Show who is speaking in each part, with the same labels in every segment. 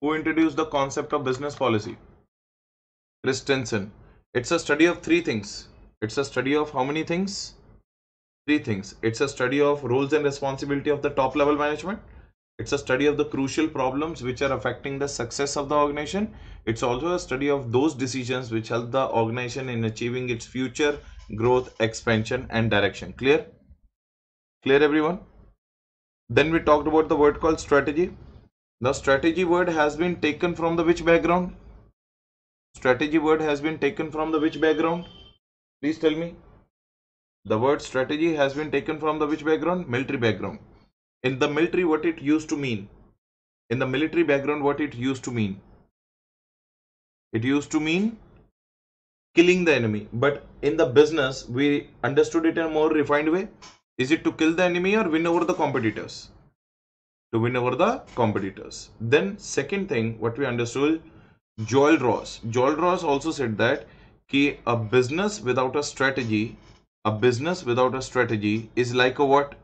Speaker 1: who introduced the concept of business policy? Christensen. It's a study of three things. It's a study of how many things? Three things. It's a study of roles and responsibility of the top level management. It's a study of the crucial problems which are affecting the success of the organization. It's also a study of those decisions which help the organization in achieving its future growth, expansion and direction. Clear? Clear everyone? Then we talked about the word called strategy. The strategy word has been taken from the which background? Strategy word has been taken from the which background? Please tell me. The word strategy has been taken from the which background? Military background. In the military, what it used to mean? In the military background, what it used to mean? It used to mean killing the enemy. But in the business, we understood it in a more refined way. Is it to kill the enemy or win over the competitors? to win over the competitors. Then second thing, what we understood, Joel Ross. Joel Ross also said that a business without a strategy, a business without a strategy is like a what?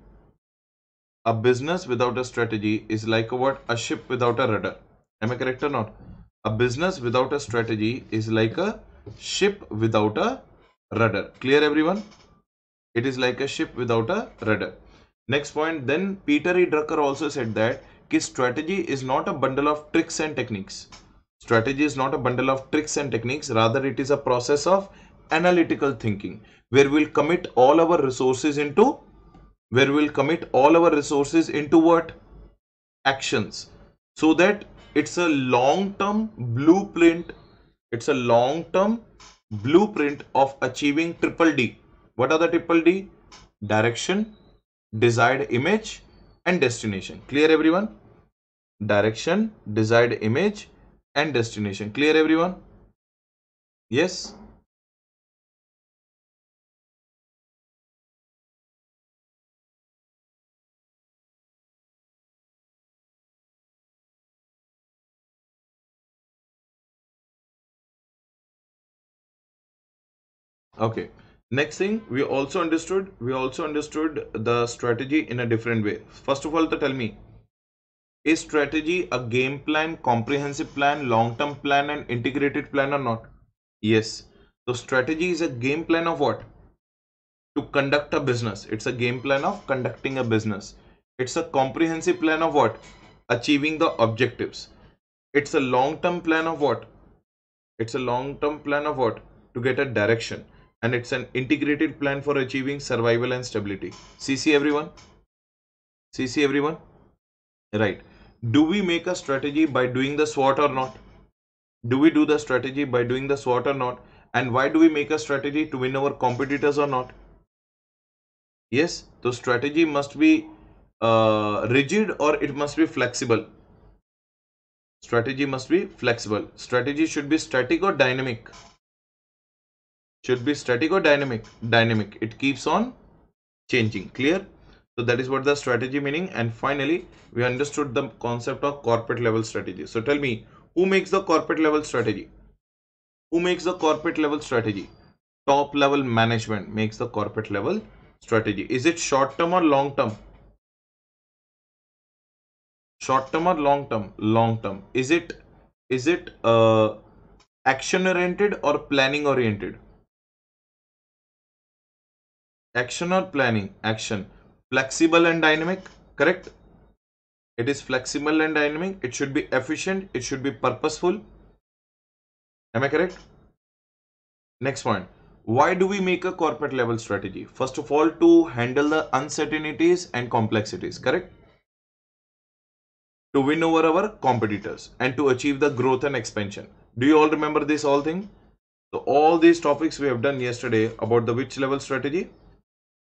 Speaker 1: A business without a strategy is like a what? A ship without a rudder. Am I correct or not? A business without a strategy is like a ship without a rudder. Clear everyone? It is like a ship without a rudder. Next point, then Peter E. Drucker also said that strategy is not a bundle of tricks and techniques. Strategy is not a bundle of tricks and techniques, rather it is a process of analytical thinking where we'll commit all our resources into where we'll commit all our resources into what actions so that it's a long-term blueprint it's a long-term blueprint of achieving triple d what are the triple d direction desired image and destination. Clear everyone? Direction,
Speaker 2: desired image and destination. Clear everyone? Yes? Okay next thing we also understood we also understood the
Speaker 1: strategy in a different way first of all to tell me is strategy a game plan comprehensive plan long-term plan and integrated plan or not yes so strategy is a game plan of what to conduct a business it's a game plan of conducting a business it's a comprehensive plan of what achieving the objectives it's a long-term plan of what it's a long-term plan of what to get a direction and it's an integrated plan for achieving survival and stability. CC everyone? CC everyone? Right. Do we make a strategy by doing the SWOT or not? Do we do the strategy by doing the SWOT or not? And why do we make a strategy to win our competitors or not? Yes, the strategy must be uh, rigid or it must be flexible. Strategy must be flexible. Strategy should be static or dynamic should be static or dynamic dynamic it keeps on changing clear so that is what the strategy meaning and finally we understood the concept of corporate level strategy so tell me who makes the corporate level strategy who makes the corporate level strategy top level management makes the corporate level strategy is it short term or long term short term or long term long term is it is it uh, action oriented or planning oriented action or planning action flexible and dynamic correct it is flexible and dynamic it should be efficient it should be purposeful am i correct next point why do we make a corporate level strategy first of all to handle the uncertainties and complexities correct to win over our competitors and to achieve the growth and expansion do you all remember this all thing so all these topics we have done yesterday about the which level strategy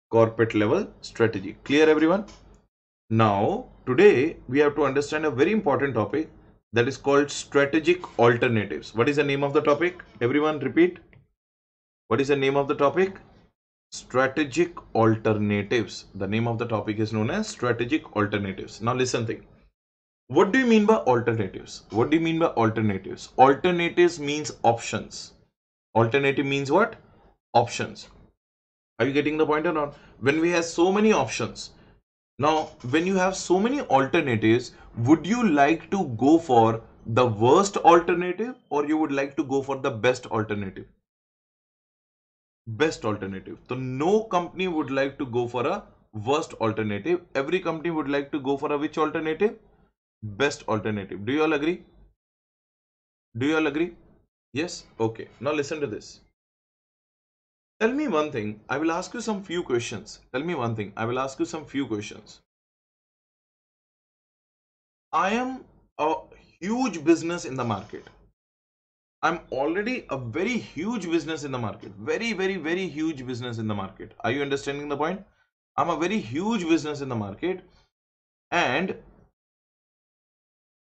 Speaker 1: corporate level strategy. Clear everyone? Now, today we have to understand a very important topic that is called strategic alternatives. What is the name of the topic? Everyone repeat. What is the name of the topic? Strategic alternatives. The name of the topic is known as strategic alternatives. Now listen thing. What do you mean by alternatives? What do you mean by alternatives? Alternatives means options. Alternative means what? Options. Are you getting the point or not? When we have so many options. Now, when you have so many alternatives, would you like to go for the worst alternative or you would like to go for the best alternative? Best alternative. So no company would like to go for a worst alternative. Every company would like to go for a which alternative? Best alternative. Do you all agree? Do you all agree? Yes? Okay. Now listen to this. Tell me one thing. I will ask you some few questions. Tell me one thing. I will ask you some few questions. I am a huge business in the market. I'm already a very huge business in the market. Very, very, very huge business in the market. Are you understanding the point? I'm a very huge business in the market and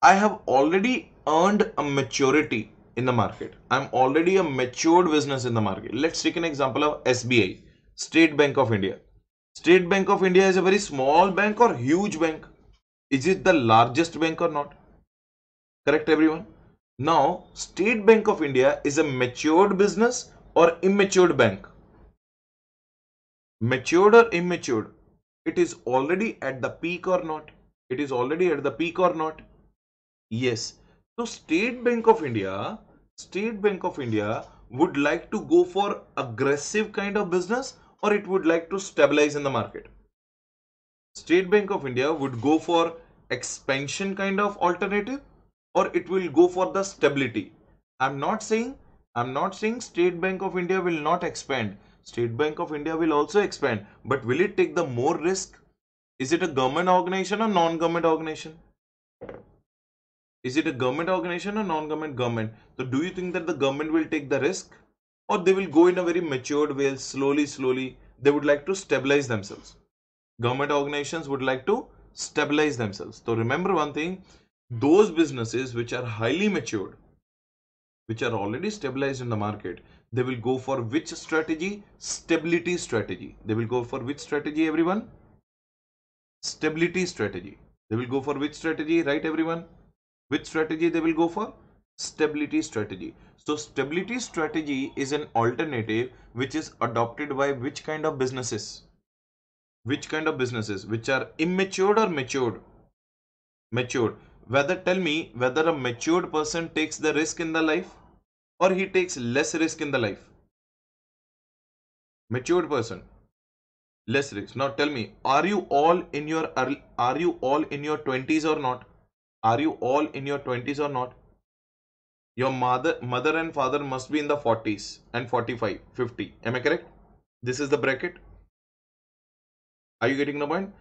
Speaker 1: I have already earned a maturity in the market. I'm already a matured business in the market. Let's take an example of SBI, State Bank of India. State Bank of India is a very small bank or huge bank. Is it the largest bank or not? Correct everyone? Now, State Bank of India is a matured business or immatured bank? Matured or immatured? It is already at the peak or not? It is already at the peak or not? Yes. So State Bank of India State Bank of India would like to go for aggressive kind of business or it would like to stabilize in the market. State Bank of India would go for expansion kind of alternative or it will go for the stability. I'm not saying I'm not saying State Bank of India will not expand. State Bank of India will also expand, but will it take the more risk? Is it a government organization or non-government organization? Is it a government organization or non-government government? So do you think that the government will take the risk or they will go in a very matured way, slowly, slowly, they would like to stabilize themselves. Government organizations would like to stabilize themselves. So remember one thing, those businesses which are highly matured, which are already stabilized in the market, they will go for which strategy? Stability strategy. They will go for which strategy, everyone? Stability strategy. They will go for which strategy, right, everyone? Which strategy they will go for? Stability strategy. So stability strategy is an alternative which is adopted by which kind of businesses? Which kind of businesses which are immature or matured? Matured. Whether tell me whether a matured person takes the risk in the life or he takes less risk in the life. Matured person, less risk. Now tell me, are you all in your early, are you all in your 20s or not? Are you all in your 20s or not? Your mother, mother and father must be in the 40s and 45, 50. Am I correct? This is the bracket. Are you getting the point?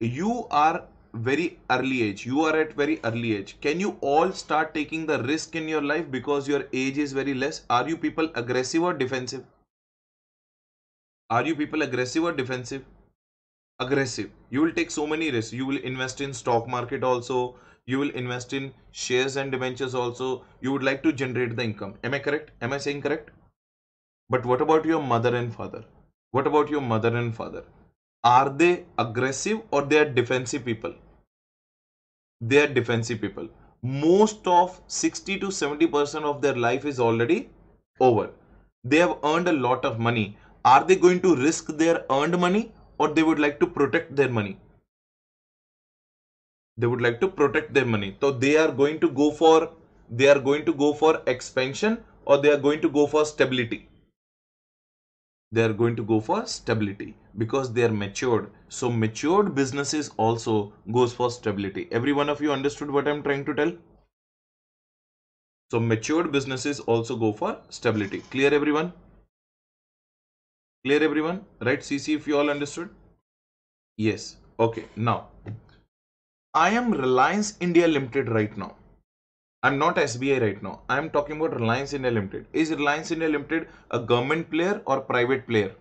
Speaker 1: You are very early age. You are at very early age. Can you all start taking the risk in your life because your age is very less? Are you people aggressive or defensive? Are you people aggressive or defensive? Aggressive. You will take so many risks. You will invest in stock market also you will invest in shares and debentures also you would like to generate the income am i correct am i saying correct but what about your mother and father what about your mother and father are they aggressive or they are defensive people they are defensive people most of 60 to 70 percent of their life is already over they have earned a lot of money are they going to risk their earned money or they would like to protect their money they would like to protect their money so they are going to go for they are going to go for expansion or they are going to go for stability they are going to go for stability because they are matured so matured businesses also goes for stability every one of you understood what i'm trying to tell so matured businesses also go for stability clear everyone clear everyone right cc if you all understood yes okay now I am Reliance India Limited right now. I'm not SBI right now. I'm talking about Reliance India Limited. Is Reliance India Limited a government player or private player?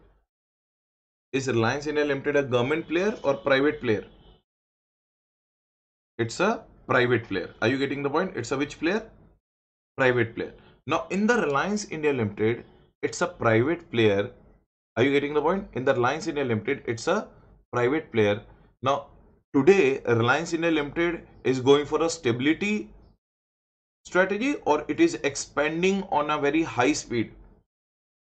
Speaker 1: Is Reliance India Limited a government player or private player? It's a private player. Are you getting the point? It's a which player? Private player. Now in the Reliance India Limited, it's a private player. Are you getting the point? In the Reliance India Limited, it's a private player. Now today Reliance India Limited is going for a stability strategy or it is expanding on a very high speed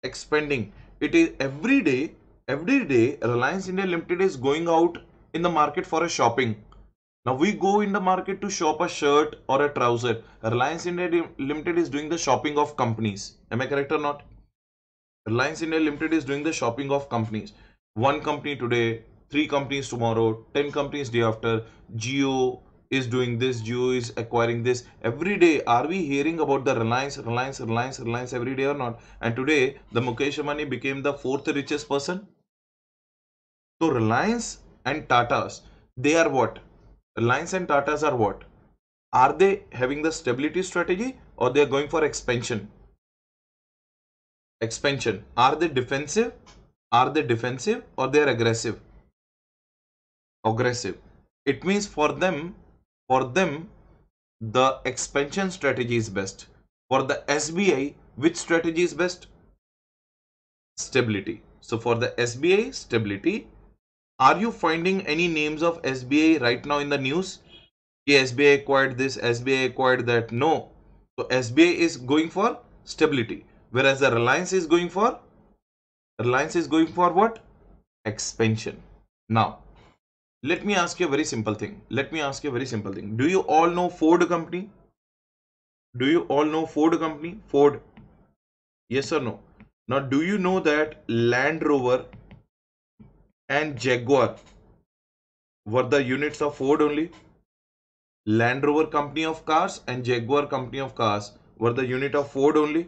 Speaker 1: expanding it is every day every day Reliance India Limited is going out in the market for a shopping now we go in the market to shop a shirt or a trouser Reliance India Limited is doing the shopping of companies am I correct or not Reliance India Limited is doing the shopping of companies one company today three companies tomorrow, 10 companies day after, Geo is doing this, Geo is acquiring this. Every day, are we hearing about the Reliance, Reliance, Reliance, Reliance every day or not? And today, the Mukesh Ambani became the fourth richest person. So Reliance and Tatas, they are what? Reliance and Tatas are what? Are they having the stability strategy or they are going for expansion? Expansion. Are they defensive? Are they defensive or they are aggressive? aggressive it means for them for them the expansion strategy is best for the SBI which strategy is best stability so for the SBI stability are you finding any names of SBI right now in the news yeah, SBI acquired this SBI acquired that no so SBI is going for stability whereas the Reliance is going for Reliance is going for what expansion now let me ask you a very simple thing. Let me ask you a very simple thing. Do you all know Ford company? Do you all know Ford company? Ford. Yes or no? Now, do you know that Land Rover and Jaguar were the units of Ford only? Land Rover company of cars and Jaguar company of cars were the unit of Ford only.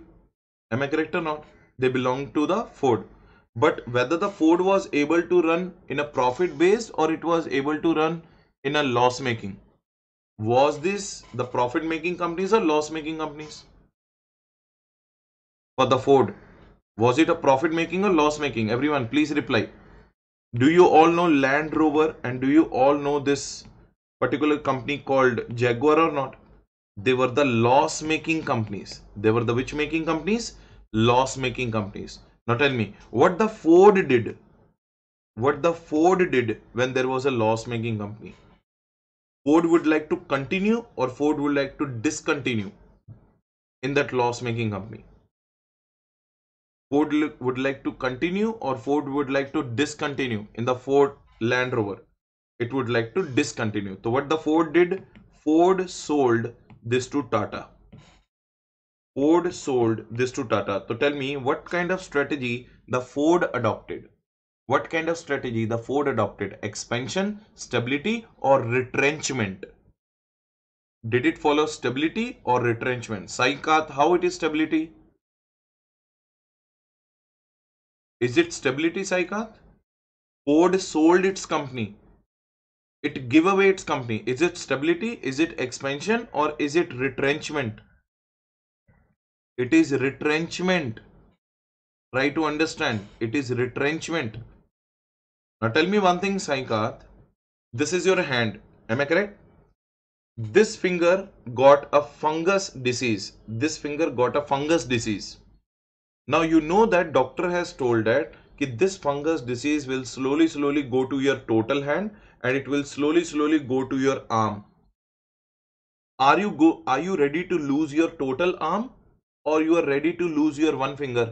Speaker 1: Am I correct or not? They belong to the Ford. But whether the Ford was able to run in a profit base or it was able to run in a loss making. Was this the profit making companies or loss making companies? For the Ford, was it a profit making or loss making? Everyone, please reply. Do you all know Land Rover and do you all know this particular company called Jaguar or not? They were the loss making companies. They were the which making companies? Loss making companies. Now tell me what the Ford did. What the Ford did when there was a loss making company. Ford would like to continue or Ford would like to discontinue in that loss making company. Ford would like to continue or Ford would like to discontinue in the Ford Land Rover. It would like to discontinue. So what the Ford did, Ford sold this to Tata. Ford sold this to Tata. So tell me what kind of strategy the Ford adopted. What kind of strategy the Ford adopted? Expansion, stability or retrenchment? Did it follow stability or retrenchment? Saikath, how it is stability? Is it stability, Saikath? Ford sold its company. It gave away its company. Is it stability? Is it expansion or is it retrenchment? It is retrenchment. Try to understand. It is retrenchment. Now tell me one thing, Saikath. This is your hand. Am I correct? This finger got a fungus disease. This finger got a fungus disease. Now you know that doctor has told that कि this fungus disease will slowly slowly go to your total hand and it will slowly slowly go to your arm are you go are you ready to lose your total arm or you are ready to lose your one finger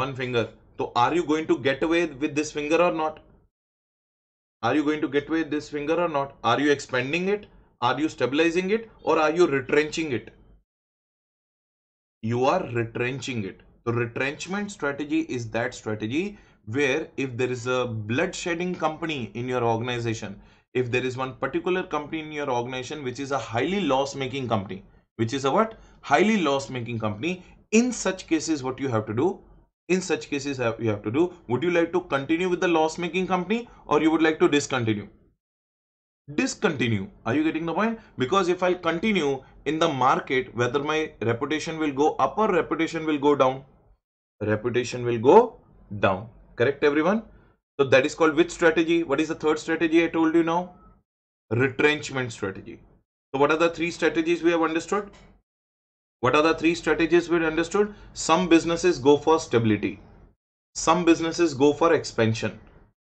Speaker 1: one finger so are you going to get away with this finger or not are you going to get away with this finger or not are you expanding it are you stabilizing it or are you retrenching it you are retrenching it the retrenchment strategy is that strategy where if there is a blood shedding company in your organization if there is one particular company in your organization which is a highly loss making company which is a what highly loss making company in such cases what you have to do in such cases you have to do would you like to continue with the loss making company or you would like to discontinue discontinue are you getting the point because if i continue in the market whether my reputation will go up or reputation will go down reputation will go down correct everyone so that is called which strategy? What is the third strategy I told you now? Retrenchment strategy. So what are the three strategies we have understood? What are the three strategies we have understood? Some businesses go for stability. Some businesses go for expansion.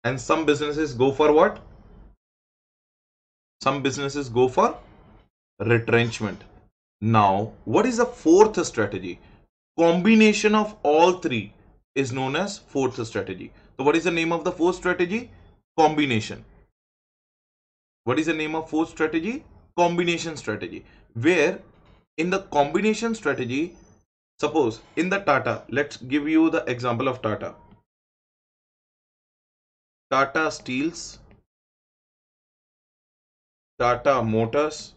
Speaker 1: And some businesses go for what? Some businesses go for retrenchment. Now, what is the fourth strategy? Combination of all three is known as fourth strategy. So what is the name of the fourth strategy? Combination. What is the name of fourth strategy? Combination strategy. Where in the combination strategy, suppose
Speaker 2: in the Tata, let's give you the example of Tata. Tata Steels, Tata Motors,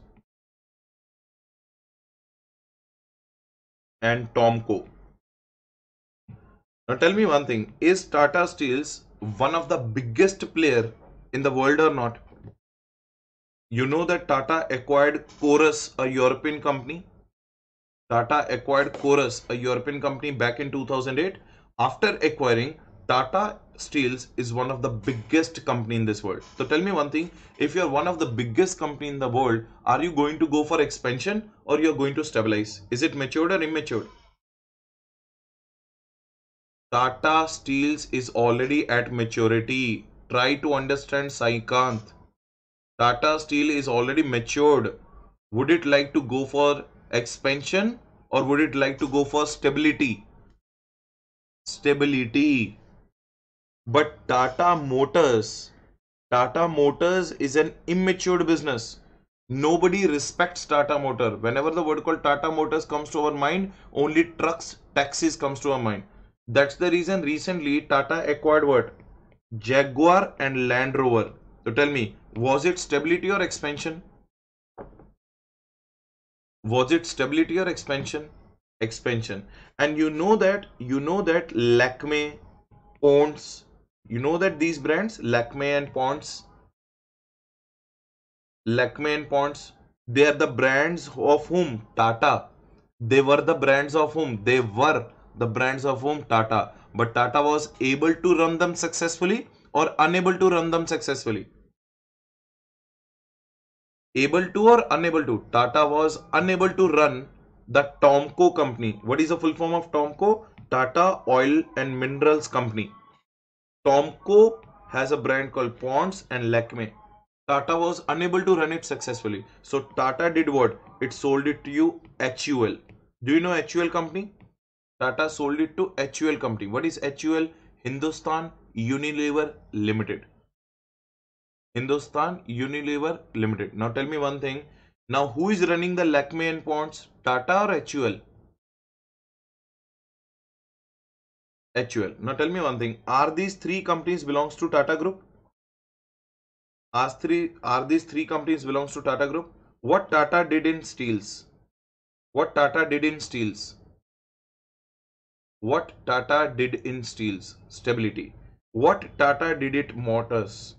Speaker 2: and Tomco. Now tell me one thing, is Tata Steels one
Speaker 1: of the biggest player in the world or not? You know that Tata acquired Chorus, a European company. Tata acquired Chorus, a European company back in 2008. After acquiring, Tata Steels is one of the biggest company in this world. So tell me one thing, if you're one of the biggest company in the world, are you going to go for expansion or you're going to stabilize? Is it matured or immature? Tata Steels is already at maturity. Try to understand Saikant. Tata Steel is already matured. Would it like to go for expansion or would it like to go for stability? Stability. But Tata Motors, Tata Motors is an immature business. Nobody respects Tata Motor. Whenever the word called Tata Motors comes to our mind, only trucks, taxis comes to our mind. That's the reason recently Tata acquired what? Jaguar and Land Rover. So tell me, was it stability or expansion? Was it stability or expansion? Expansion. And you know that, you know that Lakme, Ponds, you know that these brands, Lakme and Ponds, Lakme and Ponds, they are the brands of whom? Tata. They were the brands of whom? They were the brands of whom Tata. But Tata was able to run them successfully or unable to run them successfully? Able to or unable to? Tata was unable to run the Tomco company. What is the full form of Tomco? Tata Oil and Minerals Company. Tomco has a brand called Ponds and Lakme. Tata was unable to run it successfully. So Tata did what? It sold it to you HUL. Do you know HUL company? Tata sold it to HUL company. What is HUL? Hindustan Unilever Limited. Hindustan Unilever Limited. Now tell me one thing. Now who is running the Lakme and Ponds? Tata or HUL? HUL. Now tell me one thing. Are these three companies belongs to Tata Group? Are, three, are these three companies belongs to Tata Group? What Tata did in steels? What Tata did in steels? What Tata did in steels? Stability. What Tata did it motors?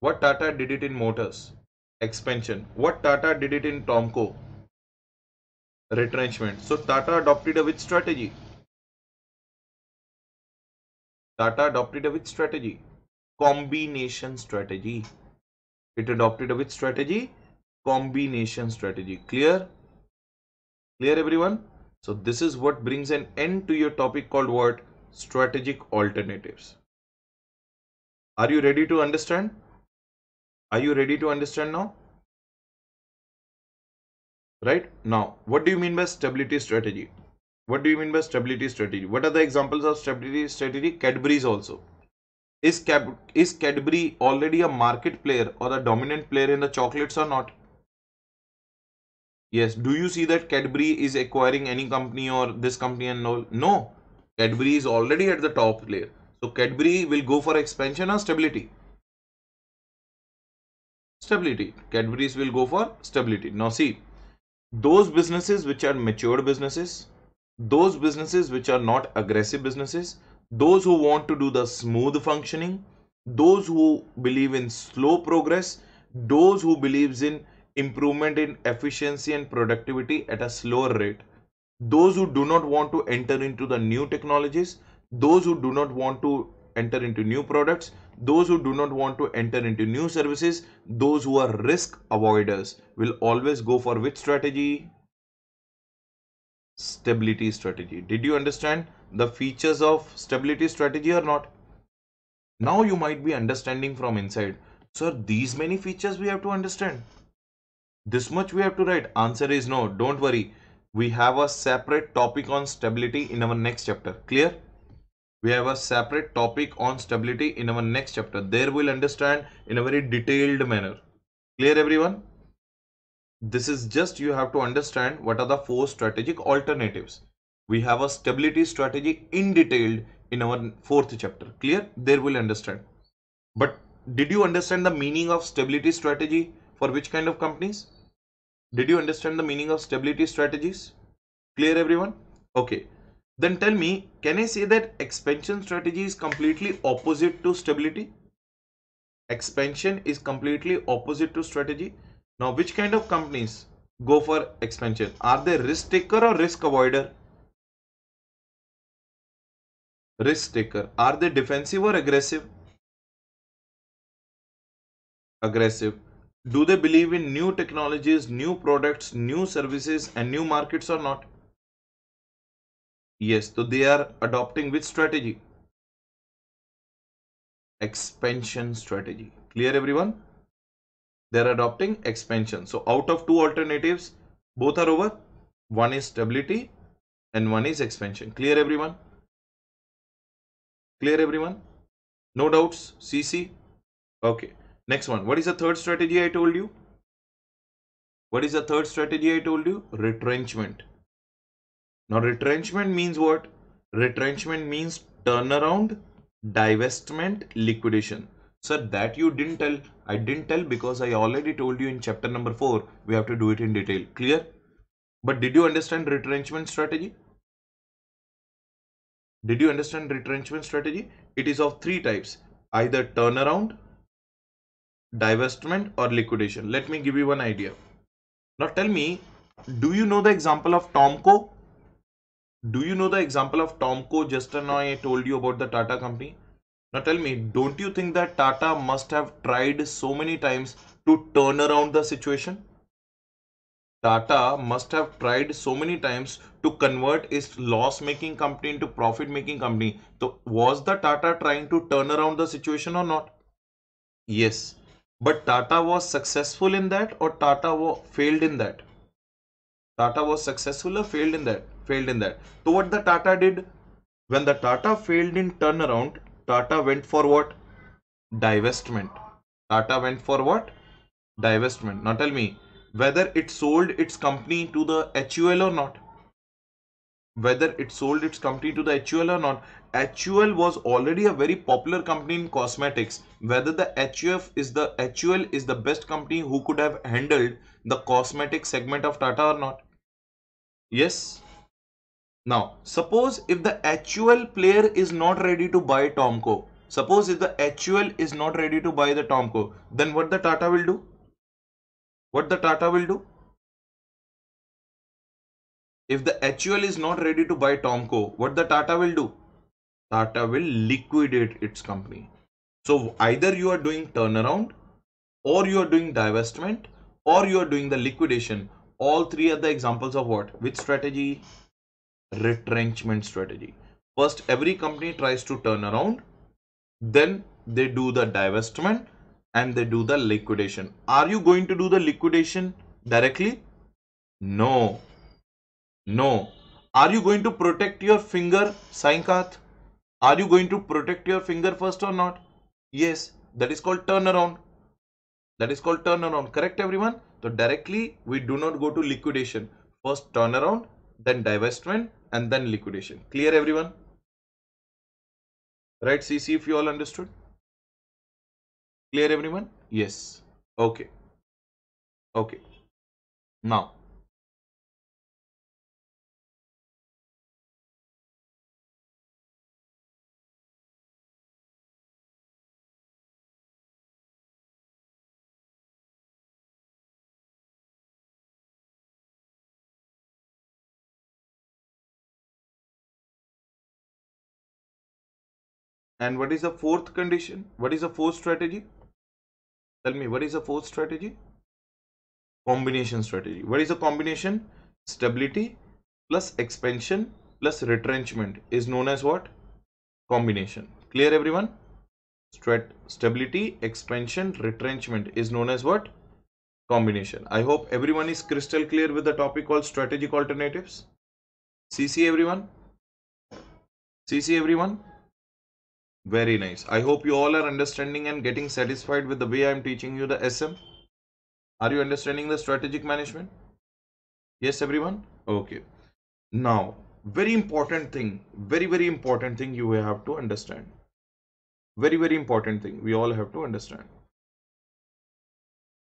Speaker 1: What Tata did it in motors? Expansion. What Tata did it in Tomco? Retrenchment. So Tata adopted a which strategy? Tata adopted a which strategy? Combination strategy. It adopted a which strategy? Combination strategy. Clear? Clear everyone? So this is what brings an end to your topic called what? Strategic alternatives. Are you ready to understand? Are you ready to understand now? Right? Now, what do you mean by stability strategy? What do you mean by stability strategy? What are the examples of stability strategy? Cadbury's also. Is, is Cadbury already a market player or a dominant player in the chocolates or not? Yes. Do you see that Cadbury is acquiring any company or this company and all? No. Cadbury is already at the top layer. So Cadbury will go for expansion or stability. Stability. Cadbury's will go for stability. Now see, those businesses which are matured businesses, those businesses which are not aggressive businesses, those who want to do the smooth functioning, those who believe in slow progress, those who believes in improvement in efficiency and productivity at a slower rate. Those who do not want to enter into the new technologies, those who do not want to enter into new products, those who do not want to enter into new services, those who are risk avoiders will always go for which strategy? Stability strategy. Did you understand the features of stability strategy or not? Now you might be understanding from inside. Sir, these many features we have to understand. This much we have to write. Answer is no. Don't worry. We have a separate topic on stability in our next chapter. Clear? We have a separate topic on stability in our next chapter. There we'll understand in a very detailed manner. Clear everyone? This is just you have to understand what are the four strategic alternatives. We have a stability strategy in detailed in our fourth chapter. Clear? There we'll understand. But did you understand the meaning of stability strategy? for which kind of companies? Did you understand the meaning of stability strategies? Clear everyone? Okay. Then tell me, can I say that expansion strategy is completely opposite to stability? Expansion is completely opposite to strategy. Now, which kind of companies go for expansion? Are they risk taker or risk avoider?
Speaker 2: Risk taker. Are they defensive or aggressive? Aggressive do they believe in new technologies
Speaker 1: new products new services and new markets or not yes so they are adopting which strategy expansion strategy clear everyone they're adopting expansion so out of two alternatives both are over one is stability and one is expansion clear everyone clear everyone no doubts cc
Speaker 2: okay Next one. What
Speaker 1: is the third strategy I told you? What is the third strategy I told you? Retrenchment. Now, retrenchment means what? Retrenchment means turnaround, divestment, liquidation. Sir, that you didn't tell. I didn't tell because I already told you in chapter number 4, we have to do it in detail. Clear? But did you understand retrenchment strategy? Did you understand retrenchment strategy? It is of three types. Either turnaround, divestment or liquidation let me give you one idea now tell me do you know the example of tomco do you know the example of tomco just now i told you about the tata company now tell me don't you think that tata must have tried so many times to turn around the situation Tata must have tried so many times to convert its loss making company into profit making company. So was the Tata trying to turn around the situation or not? Yes. But Tata was successful in that or Tata failed in that? Tata was successful or failed in that? Failed in that. So what the Tata did? When the Tata failed in turnaround, Tata went for what? Divestment. Tata went for what? Divestment. Now tell me whether it sold its company to the HUL or not whether it sold its company to the HUL or not. HUL was already a very popular company in cosmetics. Whether the HUF is the HUL is the best company who could have handled the cosmetic segment of Tata or not. Yes. Now, suppose if the HUL player is not ready to buy Tomco, suppose if the HUL is not ready to buy the Tomco, then what the Tata will do? What the Tata will do? if the HUL is not ready to buy Tomco, what the Tata will do? Tata will liquidate its company. So either you are doing turnaround or you are doing divestment or you are doing the liquidation. All three are the examples of what? Which strategy? Retrenchment strategy. First, every company tries to turn around. Then they do the divestment and they do the liquidation. Are you going to do the liquidation directly? No, no. Are you going to protect your finger, Sainkath? Are you going to protect your finger first or not? Yes. That is called turnaround. That is called turnaround. Correct, everyone? So directly, we do not go to liquidation. First turnaround, then divestment, and then liquidation.
Speaker 2: Clear, everyone? Right, CC, if you all understood? Clear, everyone? Yes. Okay. Okay. Now, And what is the fourth condition? What is the fourth strategy? Tell me, what is the fourth strategy? Combination
Speaker 1: strategy. What is a combination? Stability plus expansion plus retrenchment is known as what? Combination. Clear everyone? Strat stability, expansion, retrenchment is known as what? Combination. I hope everyone is crystal clear with the topic called strategic alternatives. CC everyone. CC everyone. Very nice. I hope you all are understanding and getting satisfied with the way I am teaching you the SM. Are you understanding the strategic management? Yes, everyone? Okay. Now, very important thing, very, very important thing you have to understand. Very, very important thing we
Speaker 2: all have to understand.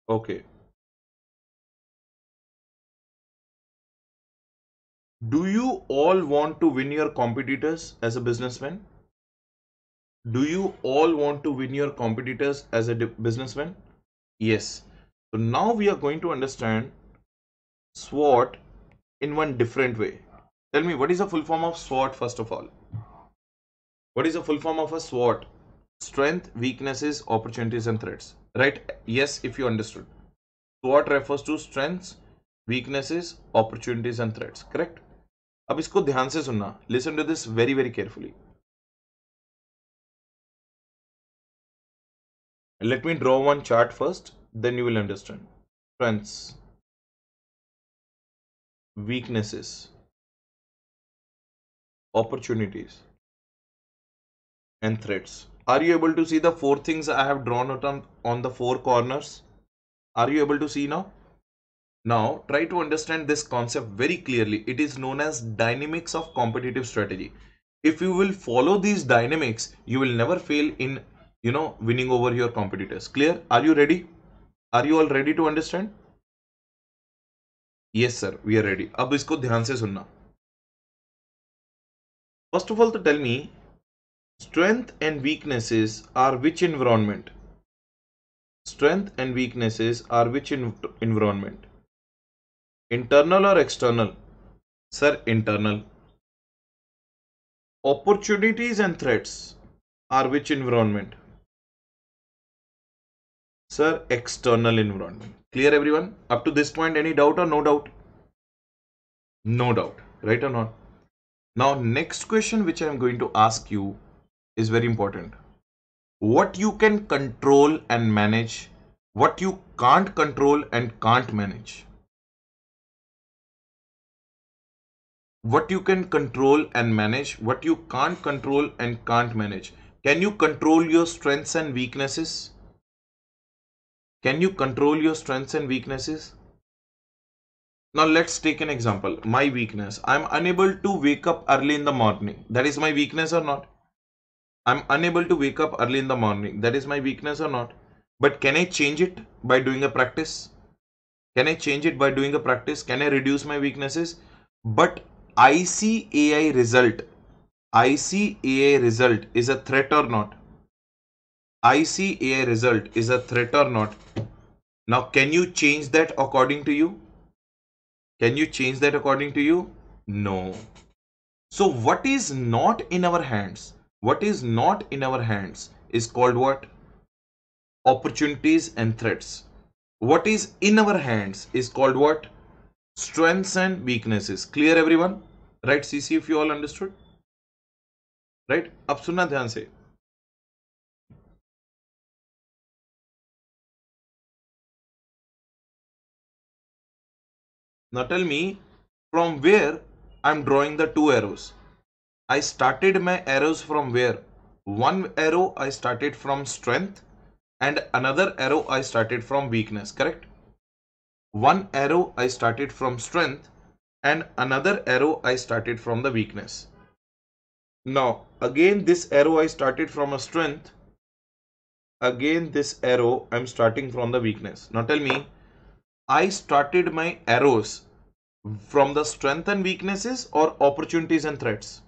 Speaker 2: Okay. Do you all want to win
Speaker 1: your competitors as a businessman? do you all want to win your competitors as a businessman yes so now we are going to understand SWOT in one different way tell me what is the full form of SWOT first of all what is the full form of a SWOT strength weaknesses opportunities and threats right yes if you understood SWOT refers to strengths weaknesses opportunities and threats correct अब इसको ध्यान से सुनना
Speaker 2: listen to this very very carefully let me draw one chart first then you will understand strengths weaknesses opportunities and threats are you able to see the four things
Speaker 1: i have drawn out on, on the four corners are you able to see now now try to understand this concept very clearly it is known as dynamics of competitive strategy if you will follow these dynamics you will never fail in you know winning over your competitors clear are you ready are you all ready to understand yes sir we are ready ab isko dhyan se sunna first of all to tell me strength and weaknesses are which environment strength and weaknesses are which environment internal or external sir internal opportunities and threats are which environment sir external environment clear everyone up to this point any doubt or no doubt no doubt right or not now next question which i'm going to ask you is very important what you can control and manage what you can't control and can't manage what you can control and manage what you can't control and can't manage can you control your strengths and weaknesses can you control your strengths and weaknesses? Now let's take an example. My weakness. I'm unable to wake up early in the morning. That is my weakness or not? I'm unable to wake up early in the morning. That is my weakness or not? But can I change it by doing a practice? Can I change it by doing a practice? Can I reduce my weaknesses? But AI result, AI result is a threat or not? AI result is a threat or not? Now, can you change that according to you? Can you change that according to you? No. So what is not in our hands? What is not in our hands is called what? Opportunities and threats. What is in our hands is called what? Strengths and weaknesses. Clear everyone? Right, CC, if you all understood?
Speaker 2: Right? Ab sunna dhyan se. Now tell me from where I'm drawing the two arrows.
Speaker 1: I started my arrows from where? One arrow I started from strength and another arrow I started from weakness, correct? One arrow I started from strength and another arrow I started from the weakness. Now again this arrow I started from a strength. Again this arrow I'm starting from the weakness. Now tell me I started my arrows from the strength and weaknesses or opportunities and threats?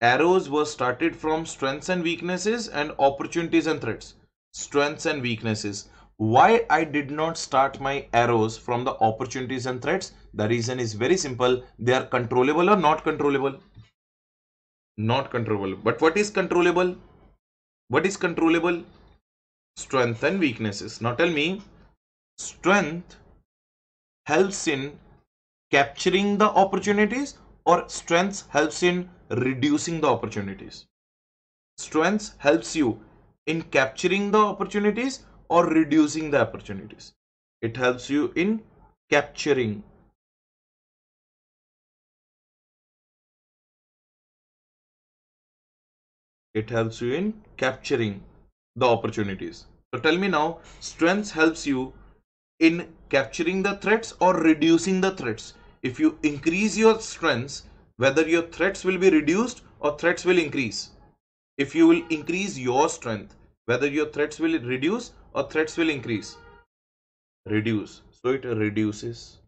Speaker 1: Arrows were started from strengths and weaknesses and opportunities and threats. Strengths and weaknesses. Why I did not start my arrows from the opportunities and threats? The reason is very simple. They are controllable or not controllable? Not controllable. But what is controllable? What is controllable? strength and weaknesses. Now tell me, strength helps in capturing the opportunities or strength helps in reducing the opportunities? Strength helps you in capturing the opportunities or reducing the opportunities.
Speaker 2: It helps you in capturing it helps you in capturing the opportunities. So tell me now, strengths helps you
Speaker 1: in capturing the threats or reducing the threats. If you increase your strengths, whether your threats will be reduced or threats will increase. If you will increase your strength, whether your threats will reduce or threats will increase. Reduce. So it reduces.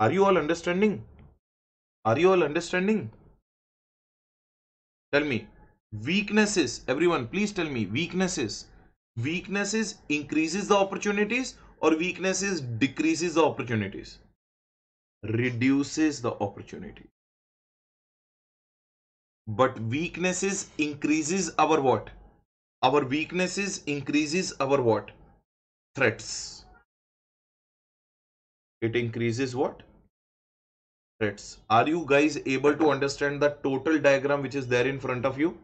Speaker 1: Are you all understanding? Are you all understanding? Tell me, weaknesses everyone please tell me weaknesses weaknesses increases the opportunities or weaknesses decreases the opportunities reduces the opportunity but weaknesses increases our what our weaknesses increases our what threats it increases what threats are you guys able to understand the total diagram which is there in front of you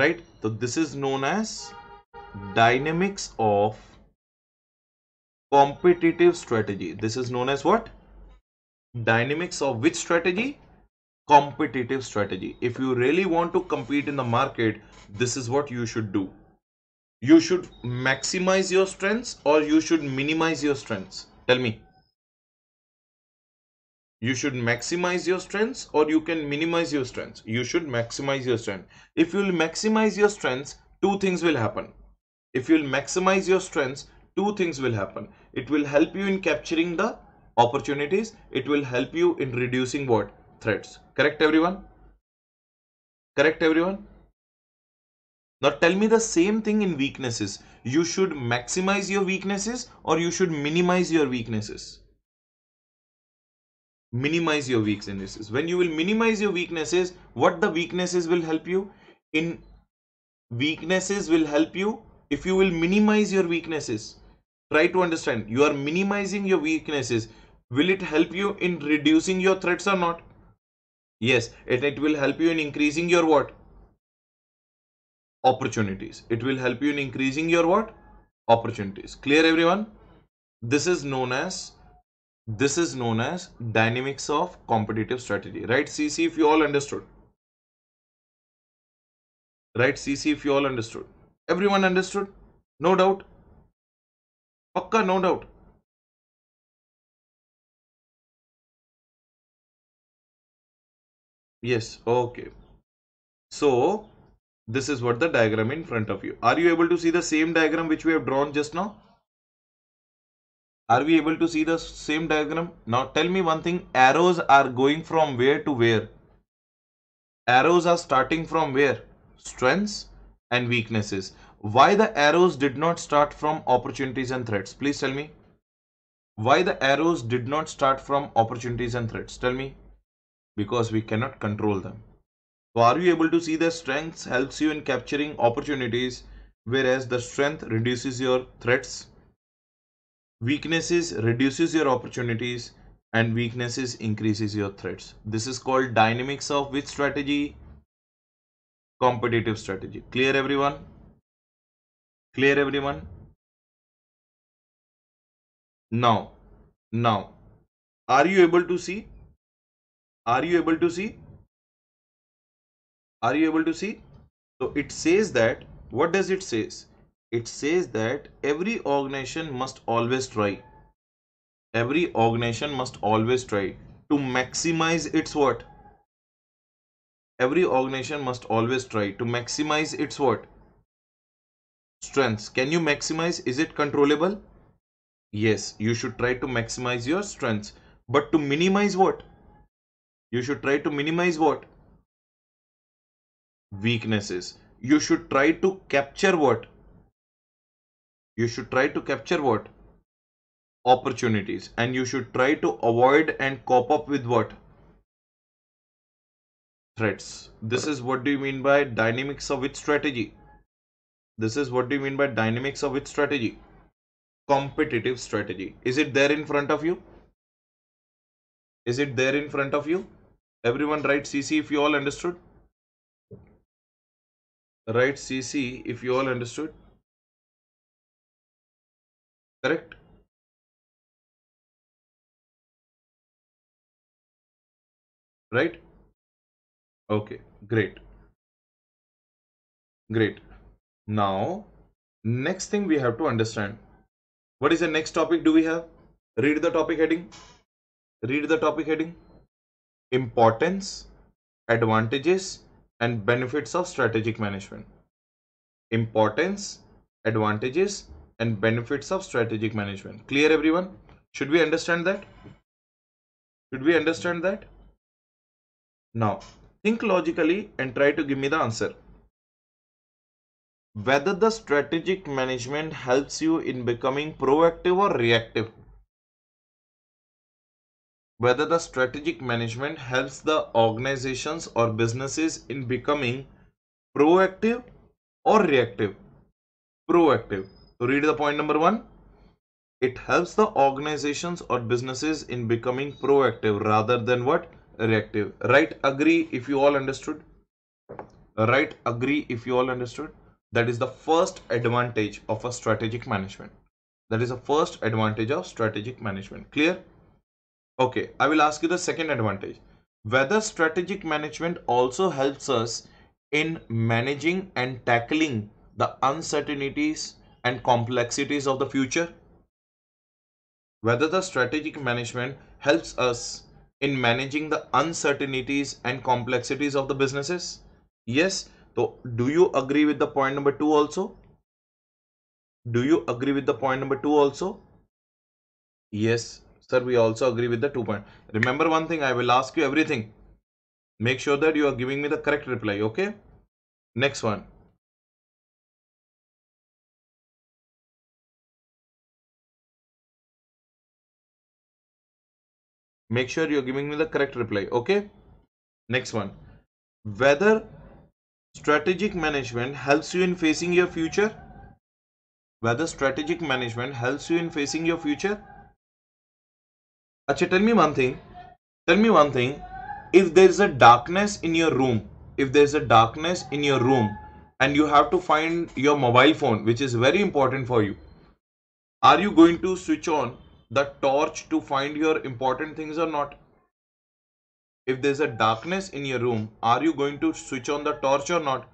Speaker 1: right so this is known as dynamics of competitive strategy this is known as what dynamics of which strategy competitive strategy if you really want to compete in the market this is what you should do you should maximize your strengths or you should minimize your strengths tell me you should maximize your strengths or you can minimize your strengths you should maximize your strength if you'll maximize your strengths two things will happen if you'll maximize your strengths two things will happen it will help you in capturing the opportunities it will help you in reducing what threats correct everyone correct everyone now tell me the same thing in weaknesses you should maximize your weaknesses or you should minimize your weaknesses minimize your weaknesses when you will minimize your weaknesses what the weaknesses will help you in weaknesses will help you if you will minimize your weaknesses try to understand you are minimizing your weaknesses will it help you in reducing your threats or not yes it, it will help you in increasing your what opportunities it will help you in increasing your what opportunities clear everyone this is known as this is known as dynamics of competitive strategy, right? CC, if you all understood.
Speaker 2: Right, CC, if you all understood. Everyone understood? No doubt. Pakka, no doubt. Yes, okay.
Speaker 1: So, this is what the diagram in front of you. Are you able to see the same diagram which we have drawn just now? Are we able to see the same diagram? Now tell me one thing, arrows are going from where to where? Arrows are starting from where? Strengths and weaknesses. Why the arrows did not start from opportunities and threats? Please tell me. Why the arrows did not start from opportunities and threats? Tell me. Because we cannot control them. So are you able to see the strengths helps you in capturing opportunities whereas the strength reduces your threats? weaknesses reduces your opportunities and weaknesses increases your threats this is called dynamics of which strategy
Speaker 2: competitive strategy clear everyone clear everyone now now are you able to see are you able to see are you
Speaker 1: able to see so it says that what does it says it says that every organization must always try every organization must always try to maximize its what every organization must always try to maximize its what strengths can you maximize is it controllable yes you should try to maximize your strengths but to minimize what you should try to minimize what weaknesses you should try to capture what you should try to capture what opportunities and you should try to avoid and cope up with what threats this is what do you mean by dynamics of its strategy this is what do you mean by dynamics of its strategy competitive strategy is it there in front of you is it there in front of you everyone write cc if you all understood
Speaker 2: write cc if you all understood correct right okay great great now next thing we have to understand
Speaker 1: what is the next topic do we have read the topic heading read the topic heading importance advantages and benefits of strategic management importance advantages and benefits of strategic management. Clear everyone? Should we understand that? Should we understand that? Now, think logically and try to give me the answer. Whether the strategic management helps you in becoming proactive or reactive. Whether the strategic management helps the organizations or businesses in becoming proactive or reactive. Proactive read the point number one. It helps the organizations or businesses in becoming proactive rather than what? Reactive. Right? Agree if you all understood. Right? Agree if you all understood. That is the first advantage of a strategic management. That is the first advantage of strategic management. Clear? Okay. I will ask you the second advantage. Whether strategic management also helps us in managing and tackling the uncertainties and complexities of the future? Whether the strategic management helps us in managing the uncertainties and complexities of the businesses? Yes. So do you agree with the point number two also? Do you agree with the point number two also? Yes, sir, we also agree with the two point.
Speaker 2: Remember one thing, I will ask you everything. Make sure that you are giving me the correct reply, okay? Next one. Make sure you're giving me the correct reply. Okay. Next one. Whether
Speaker 1: strategic management helps you in facing your future? Whether strategic management helps you in facing your future? Achha, tell me one thing. Tell me one thing. If there is a darkness in your room, if there is a darkness in your room and you have to find your mobile phone, which is very important for you, are you going to switch on the torch to find your important things or not if there's a darkness in your room are you going to switch on the torch or not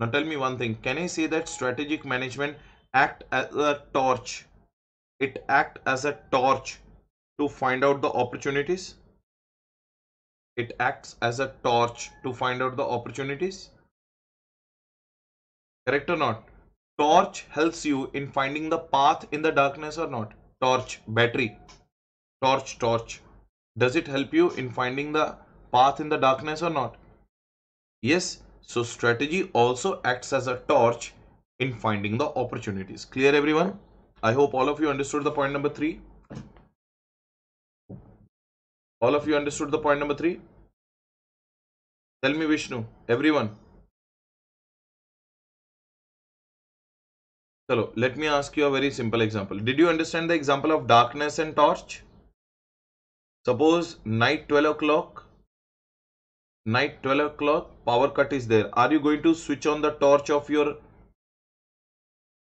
Speaker 1: now tell me one thing can i say that strategic management act as a torch it act as a torch to find out the opportunities it acts as a torch to find out the opportunities correct or not torch helps you in finding the path in the darkness or not torch battery torch torch does it help you in finding the path in the darkness or not yes so strategy also acts as a torch in finding the opportunities clear everyone i hope all of you understood the point number 3 all of
Speaker 2: you understood the point number 3 tell me vishnu everyone Hello, let me ask you a very simple example. Did you understand the example of darkness and torch? Suppose
Speaker 1: night 12 o'clock, night 12 o'clock, power cut is there. Are you going to switch on the torch of your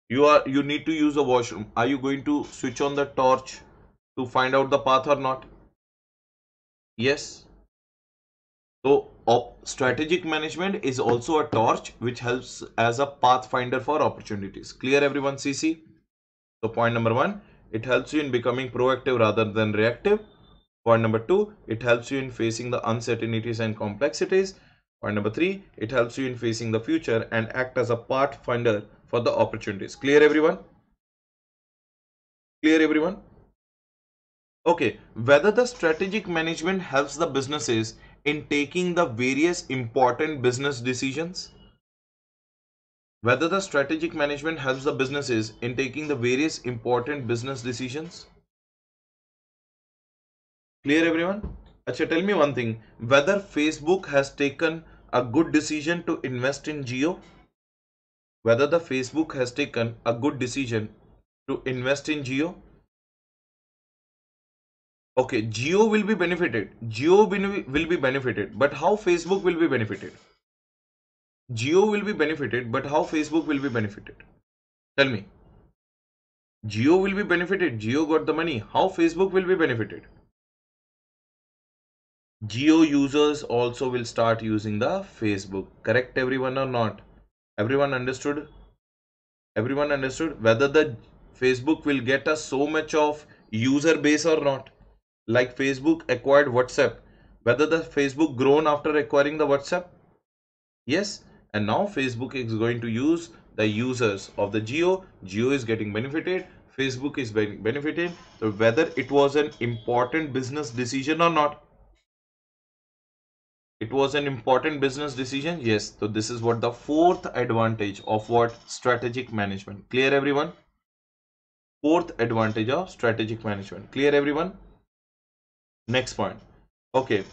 Speaker 1: you are you need to use a washroom. Are you going to switch on the torch to find out the path or not? Yes. So strategic management is also a torch which helps as a pathfinder for opportunities. Clear everyone CC? So point number one, it helps you in becoming proactive rather than reactive. Point number two, it helps you in facing the uncertainties and complexities. Point number three, it helps you in facing the future and act as a pathfinder for the opportunities. Clear everyone? Clear everyone? Okay, whether the strategic management helps the businesses in taking the various important business decisions? Whether the strategic management helps the businesses in taking the various important business decisions? Clear everyone? Achha, tell me one thing. Whether Facebook has taken a good decision to invest in Geo? Whether the Facebook has taken a good decision to invest in Geo? okay geo will be benefited geo will be benefited but how facebook will be benefited geo will be benefited but how facebook will be benefited tell me geo will be benefited geo got the money how facebook will be benefited geo users also will start using the facebook correct everyone or not everyone understood everyone understood whether the facebook will get us so much of user base or not like Facebook acquired WhatsApp. Whether the Facebook grown after acquiring the WhatsApp? Yes. And now Facebook is going to use the users of the Geo. Geo is getting benefited. Facebook is being benefited. So whether it was an important business decision or not. It was an important business decision. Yes. So this is what the fourth advantage of what strategic management. Clear everyone? Fourth advantage of strategic management. Clear everyone? Next point. Okay.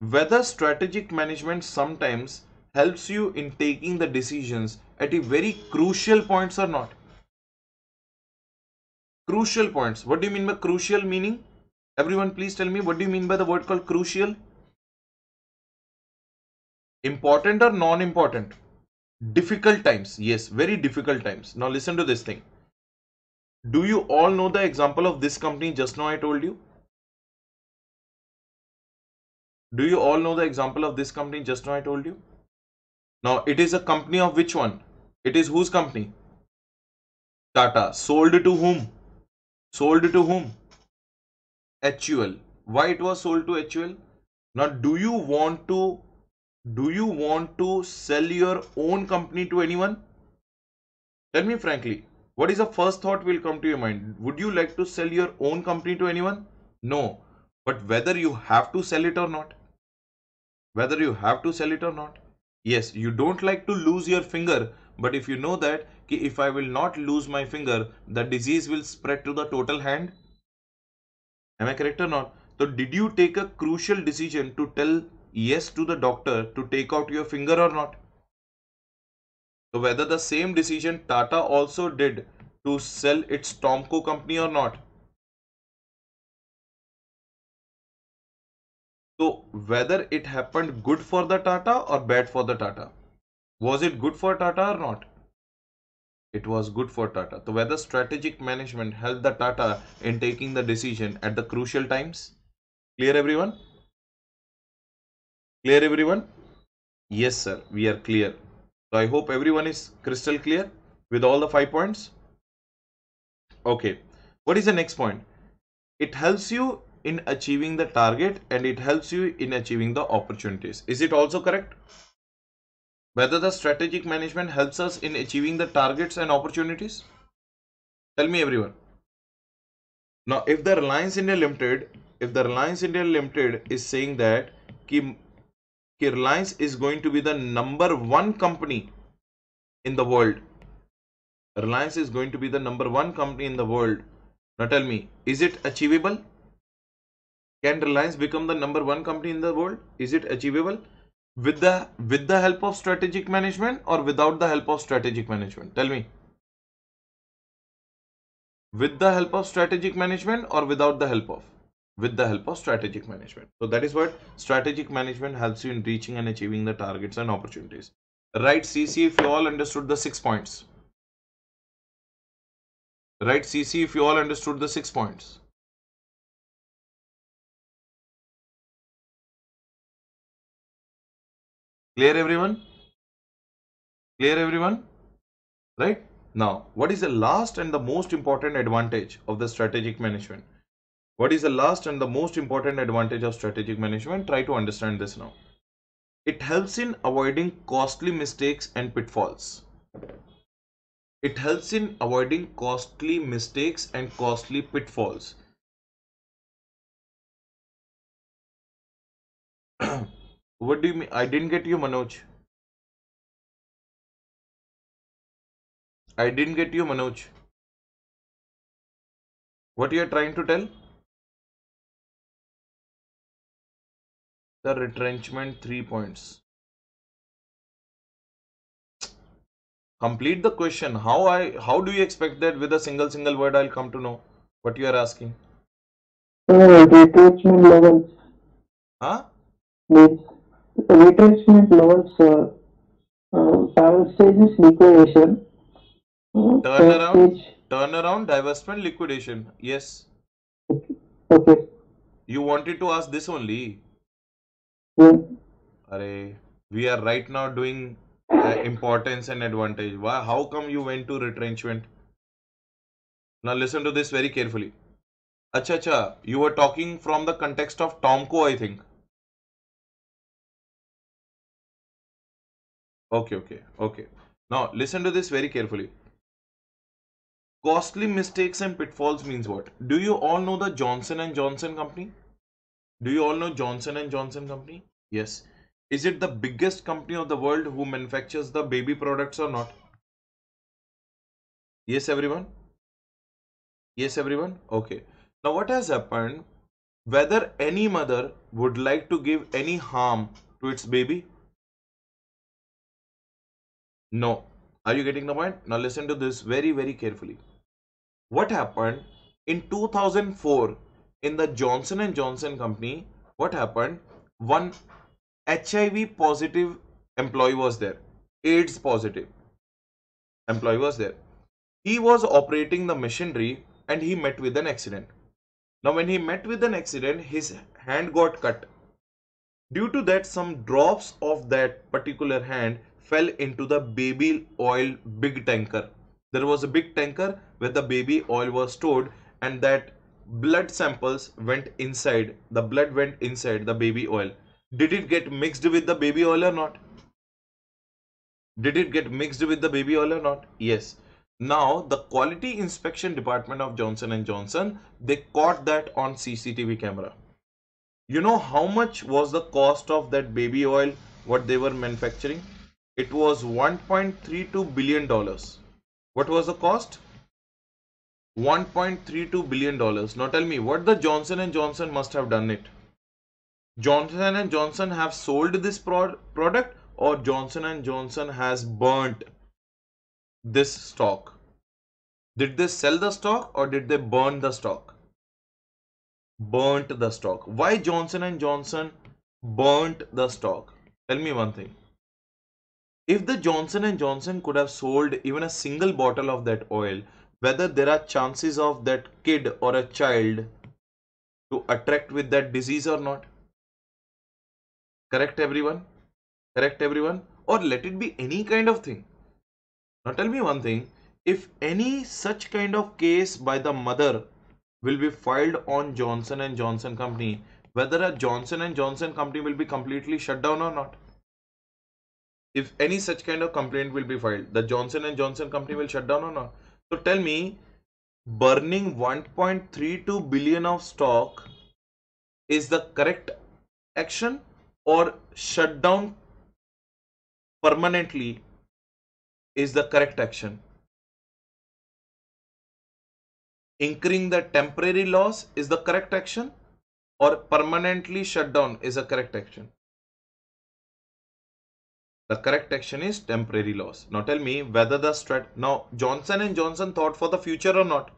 Speaker 1: Whether strategic management sometimes helps you in taking the decisions at a very crucial points or not. Crucial points. What do you mean by crucial meaning? Everyone please tell me what do you mean by the word called crucial? Important or non-important? Difficult times. Yes, very difficult times. Now listen to this thing. Do you all know the example of this company just now I told you? Do you all know the example of this company just now I told you? Now it is a company of which one? It is whose company? Tata. Sold to whom? Sold to whom? HUL. Why it was sold to HUL? Now do you want to do you want to sell your own company to anyone? Tell me frankly, what is the first thought will come to your mind? Would you like to sell your own company to anyone? No. But whether you have to sell it or not whether you have to sell it or not. Yes, you don't like to lose your finger, but if you know that if I will not lose my finger, the disease will spread to the total hand. Am I correct or not? So did you take a crucial decision to tell yes to the doctor to take out your finger or not?
Speaker 2: So whether the same decision Tata also did to sell its Tomco company or not.
Speaker 1: So whether it happened good for the Tata or bad for the Tata? Was it good for Tata or not? It was good for Tata. So whether strategic management helped the Tata in taking the decision at the crucial times? Clear everyone? Clear everyone? Yes sir, we are clear. So I hope everyone is crystal clear with all the five points. Okay, what is the next point? It helps you in achieving the target and it helps you in achieving the opportunities. Is it also correct? Whether the strategic management helps us in achieving the targets and opportunities? Tell me everyone. Now, if the Reliance India Limited, if the Reliance India Limited is saying that ki, ki Reliance is going to be the number one company in the world. Reliance is going to be the number one company in the world. Now tell me, is it achievable? Can Reliance become the number one company in the world? Is it achievable? With the with the help of strategic management or without the help of strategic management? Tell me. With the help of strategic management or without the help of? With the help of strategic management. So that is what strategic management helps you in reaching and achieving the targets and opportunities.
Speaker 2: Right, CC, if you all understood the six points. Right, CC, if you all understood the six points. Clear everyone? Clear everyone? Right? Now, what is the last and the most
Speaker 1: important advantage of the strategic management? What is the last and the most important advantage of strategic management? Try to understand this now. It helps in avoiding costly mistakes and pitfalls. It helps in avoiding costly
Speaker 2: mistakes and costly pitfalls. What do you mean? I didn't get you, Manoj. I didn't get you, Manoj. What you are trying to tell? The retrenchment three points. Complete the question. How I how do you expect that with a
Speaker 1: single single word I'll come to know what you are asking?
Speaker 2: Uh, retrenchment levels. Huh? Yes retracement levels, uh, uh, parallel stages, liquidation. turnaround, uh,
Speaker 1: turnaround, turn divestment, liquidation. Yes. Okay. You wanted to ask this only. Yeah. Array, we are right now doing uh, importance and advantage. Why? How come you went to retrenchment?
Speaker 2: Now listen to this very carefully. Acha, acha, you were talking from the context of Tomco, I think. Okay, okay, okay. Now listen to this very carefully. Costly
Speaker 1: mistakes and pitfalls means what? Do you all know the Johnson and Johnson company? Do you all know Johnson and Johnson company? Yes. Is it the biggest company of the world who manufactures the baby products or not? Yes, everyone. Yes, everyone. Okay. Now what has happened? Whether any mother would like to give any harm to its baby? No. Are you getting the point? Now listen to this very, very carefully. What happened in 2004 in the Johnson and Johnson company? What happened? One HIV positive employee was there. AIDS positive employee was there. He was operating the machinery and he met with an accident. Now when he met with an accident, his hand got cut. Due to that, some drops of that particular hand fell into the baby oil big tanker. There was a big tanker where the baby oil was stored and that blood samples went inside. The blood went inside the baby oil. Did it get mixed with the baby oil or not? Did it get mixed with the baby oil or not? Yes. Now the quality inspection department of Johnson & Johnson, they caught that on CCTV camera. You know how much was the cost of that baby oil what they were manufacturing? it was 1.32 billion dollars what was the cost 1.32 billion dollars now tell me what the johnson and johnson must have done it johnson and johnson have sold this pro product or johnson and johnson has burnt this stock did they sell the stock or did they burn the stock burnt the stock why johnson and johnson burnt the stock tell me one thing if the Johnson & Johnson could have sold even a single bottle of that oil, whether there are chances of that kid or a child to attract with that disease or not. Correct everyone? Correct everyone? Or let it be any kind of thing. Now tell me one thing, if any such kind of case by the mother will be filed on Johnson & Johnson company, whether a Johnson & Johnson company will be completely shut down or not if any such kind of complaint will be filed the johnson and johnson company will shut down or not so tell me burning 1.32 billion of stock is the
Speaker 2: correct action or shut down permanently is the correct action
Speaker 1: incurring the temporary loss is the correct action or permanently shut down is a correct action the correct action is temporary loss. Now tell me whether the strat now Johnson and Johnson thought for the future or not.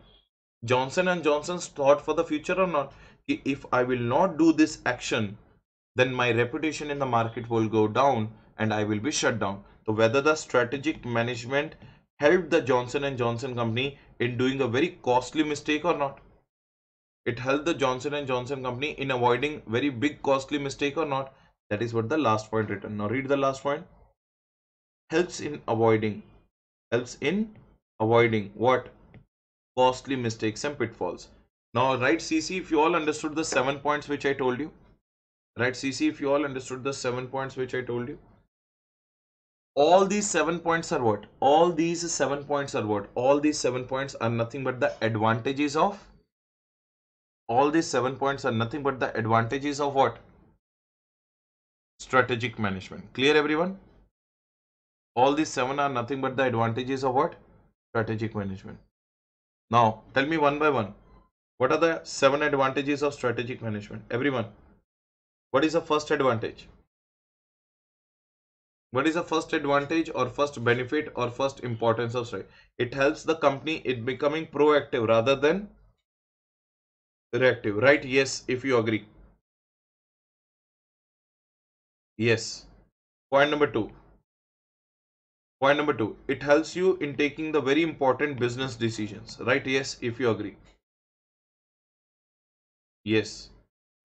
Speaker 1: Johnson and Johnson's thought for the future or not. If I will not do this action, then my reputation in the market will go down and I will be shut down. So whether the strategic management helped the Johnson and Johnson company in doing a very costly mistake or not? It helped the Johnson and Johnson company in avoiding very big costly mistake or not? That is what the last point written. Now read the last point helps in avoiding helps in avoiding what costly mistakes and pitfalls now right cc if you all understood the seven points which i told you right cc if you all understood the seven points which i told you all these seven points are what all these seven points are what all these seven points are nothing but the advantages of all these seven points are nothing but the advantages of what strategic management clear everyone all these seven are nothing but the advantages of what strategic management now tell me one by one what are the seven advantages of strategic management everyone what is the first advantage what is the first advantage or first benefit or first importance of strategy it helps the company it becoming proactive
Speaker 2: rather than reactive right yes if you agree yes point number two
Speaker 1: Point number two, it helps you in taking the very important business decisions, right? Yes, if you agree. Yes.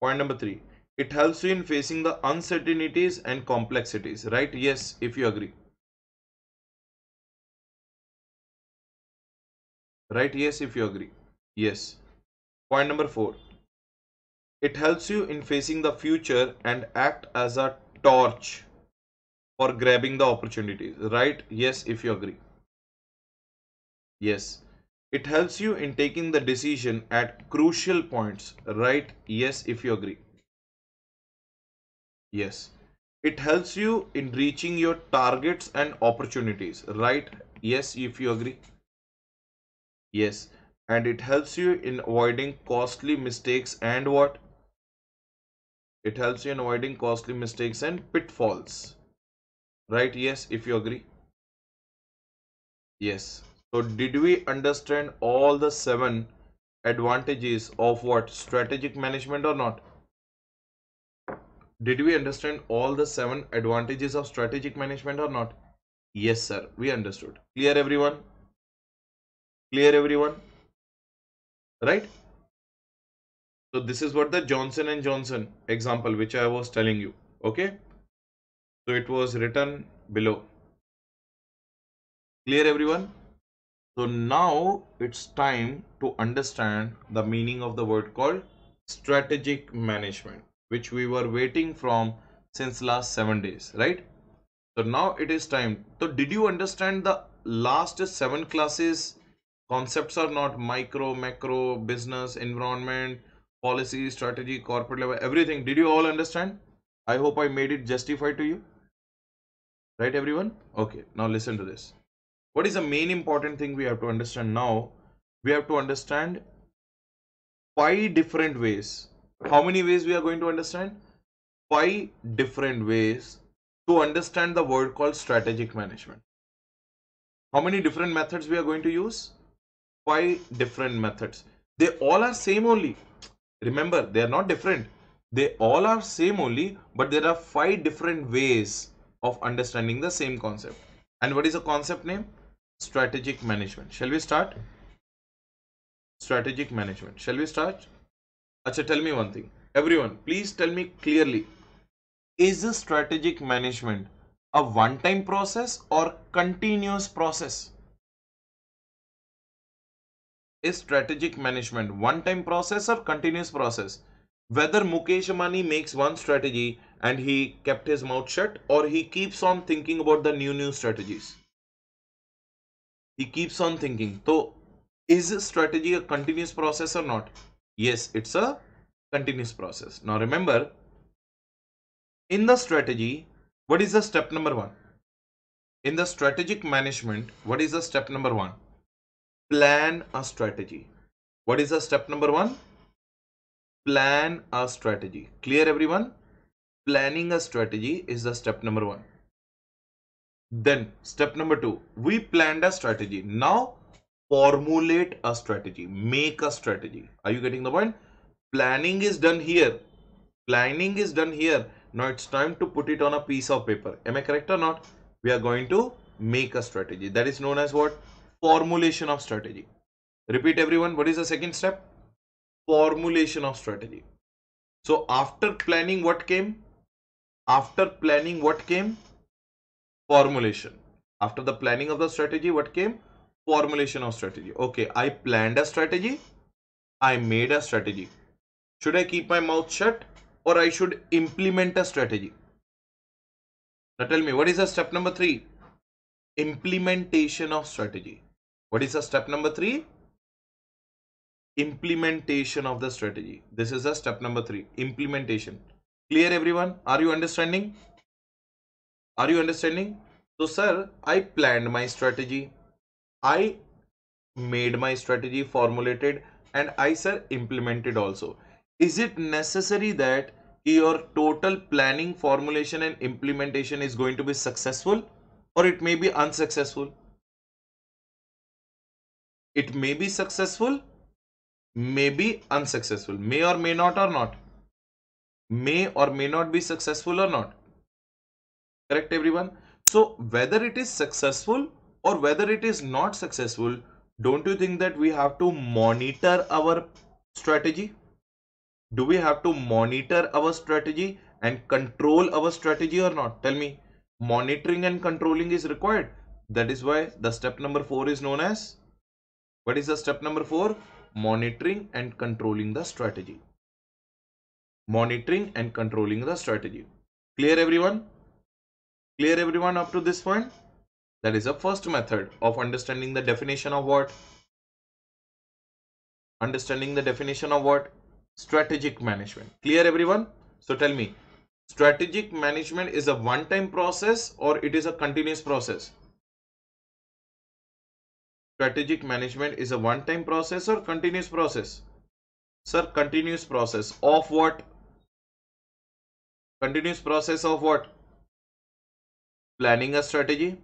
Speaker 1: Point number three, it helps you in facing the uncertainties and complexities, right? Yes, if you agree.
Speaker 2: Right? Yes, if you agree. Yes. Point number four, it helps you in facing
Speaker 1: the future and act as a torch for grabbing the opportunities, right? Yes, if you agree. Yes. It helps you in taking the decision at crucial points, right? Yes, if you agree. Yes. It helps you in reaching your targets and opportunities, right? Yes, if you agree. Yes. And it helps you in avoiding costly mistakes and what? It helps you in avoiding costly mistakes and pitfalls right yes if you agree yes so did we understand all the seven advantages of what strategic management or not did we understand all the seven advantages of strategic management or not yes sir we understood clear everyone clear everyone right so this is what the johnson and johnson example which i was telling you okay so it was written below. Clear everyone? So now it's time to understand the meaning of the word called strategic management, which we were waiting from since last seven days, right? So now it is time. So did you understand the last seven classes concepts are not micro, macro, business, environment, policy, strategy, corporate level, everything. Did you all understand? I hope I made it justified to you right everyone okay now listen to this what is the main important thing we have to understand now we have to understand five different ways how many ways we are going to understand five different ways to understand the word called strategic management how many different methods we are going to use five different methods they all are same only remember they are not different they all are same only but there are five different ways of understanding the same concept. And what is the concept name? Strategic management. Shall we start? Strategic management. Shall we start? Achha, tell me one thing. Everyone, please tell me clearly. Is the strategic management a one-time process or continuous process? Is strategic management one-time process or continuous process? whether Mukesh Ambani makes one strategy and he kept his mouth shut or he keeps on thinking about the new new strategies he keeps on thinking so is strategy a continuous process or not yes it's a continuous process now remember in the strategy what is the step number 1 in the strategic management what is the step number 1 plan a strategy what is the step number 1 plan a strategy. Clear everyone? Planning a strategy is the step number one. Then step number two, we planned a strategy. Now formulate a strategy, make a strategy. Are you getting the point? Planning is done here. Planning is done here. Now it's time to put it on a piece of paper. Am I correct or not? We are going to make a strategy. That is known as what? Formulation of strategy. Repeat everyone. What is the second step? formulation of strategy. So after planning what came? After planning what came? Formulation. After the planning of the strategy what came? Formulation of strategy. Okay, I planned a strategy. I made a strategy. Should I keep my mouth shut or I should implement a strategy? Now tell me what is the step number three? Implementation of strategy. What is the step number three? implementation of the strategy. This is the step number three, implementation. Clear everyone? Are you understanding? Are you understanding? So sir, I planned my strategy. I made my strategy formulated and I sir implemented also. Is it necessary that your total planning formulation and implementation is going to be successful or it may be unsuccessful? It may be successful may be unsuccessful may or may not or not may or may not be successful or not correct everyone so whether it is successful or whether it is not successful don't you think that we have to monitor our strategy do we have to monitor our strategy and control our strategy or not tell me monitoring and controlling is required that is why the step number 4 is known as what is the step number 4 monitoring and controlling the strategy. Monitoring and controlling the strategy. Clear everyone? Clear everyone up to this point? That is the first method of understanding the definition of what? Understanding the definition of what? Strategic management. Clear everyone? So tell me, strategic management is a one-time process or it is a continuous process? strategic management is a one-time process or continuous process? Sir, continuous process of what?
Speaker 2: Continuous process of what? Planning a strategy.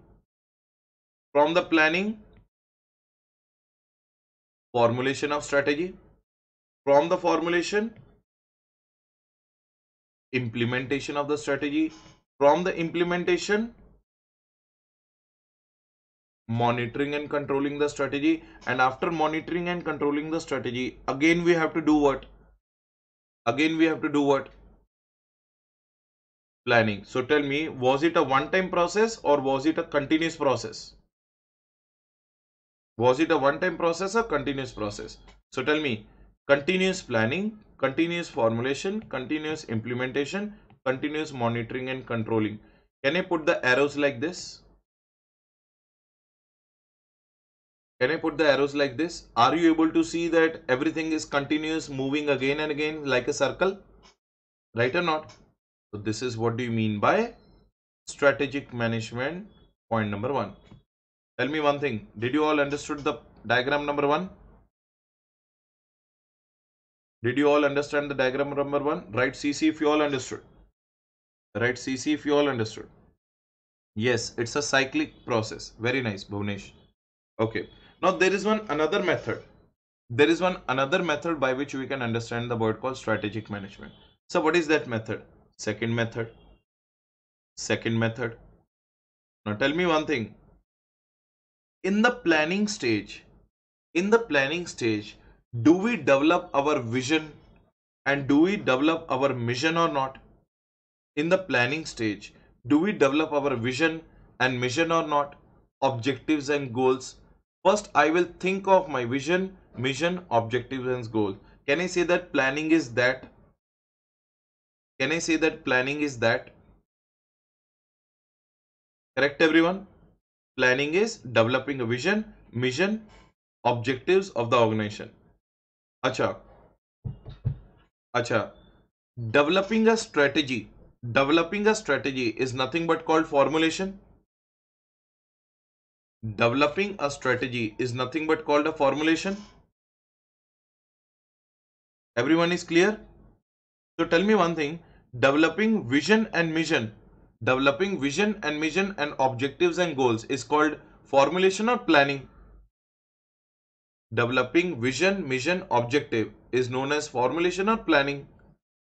Speaker 2: From the planning, formulation of strategy. From the formulation,
Speaker 1: implementation of the strategy. From the implementation, monitoring and controlling the strategy and after monitoring and controlling the strategy again we have to do what again we have to do what planning so tell me was it a one time process or was it a continuous process was it a one time process or continuous process so tell me continuous planning continuous formulation continuous implementation continuous monitoring and controlling can i put the arrows like this Can I put the arrows like this? Are you able to see that everything is continuous moving again and again like a circle? Right or not? So this is what do you mean by strategic management point number one. Tell me one thing. Did you all understood the diagram number one? Did you all understand the diagram number one? Write CC if you all understood. Write CC if you all understood. Yes, it's a cyclic process. Very nice, Bhunesh. Okay now there is one another method there is one another method by which we can understand the word called strategic management so what is that method second method second method now tell me one thing in the planning stage in the planning stage do we develop our vision and do we develop our mission or not in the planning stage do we develop our vision and mission or not objectives and goals First, I will think of my vision, mission, objectives and goals. Can I say that planning is that? Can I say that planning is that? Correct everyone? Planning is developing a vision, mission, objectives of the organization. Acha. Acha. Developing a strategy. Developing a strategy is nothing but called formulation developing a strategy is nothing but called a formulation everyone is clear so tell me one thing developing vision and mission developing vision and mission and objectives and goals is called formulation or planning developing vision mission objective is known as formulation or planning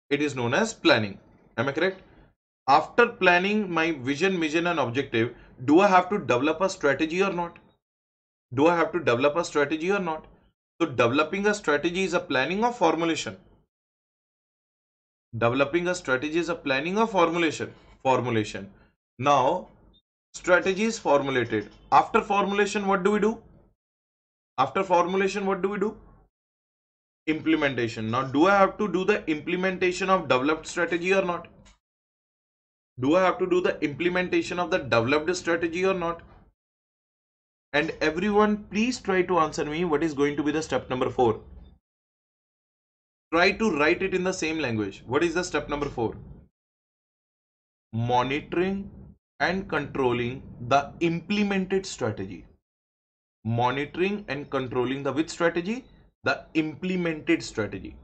Speaker 1: it is known as planning am i correct after planning my vision, mission and objective, do I have to develop a strategy or not? Do I have to develop a strategy or not? So developing a strategy is a planning or formulation. Developing a strategy is a planning or formulation. Formulation. Now, strategy is formulated. After formulation, what do we do? After formulation, what do we do? Implementation. Now, do I have to do the implementation of developed strategy or not? do I have to do the implementation of the developed strategy or not? And everyone, please try to answer me what is going to be the step number four. Try to write it in the same language. What is the step number four? Monitoring and controlling the implemented strategy. Monitoring and controlling the which strategy? The implemented strategy.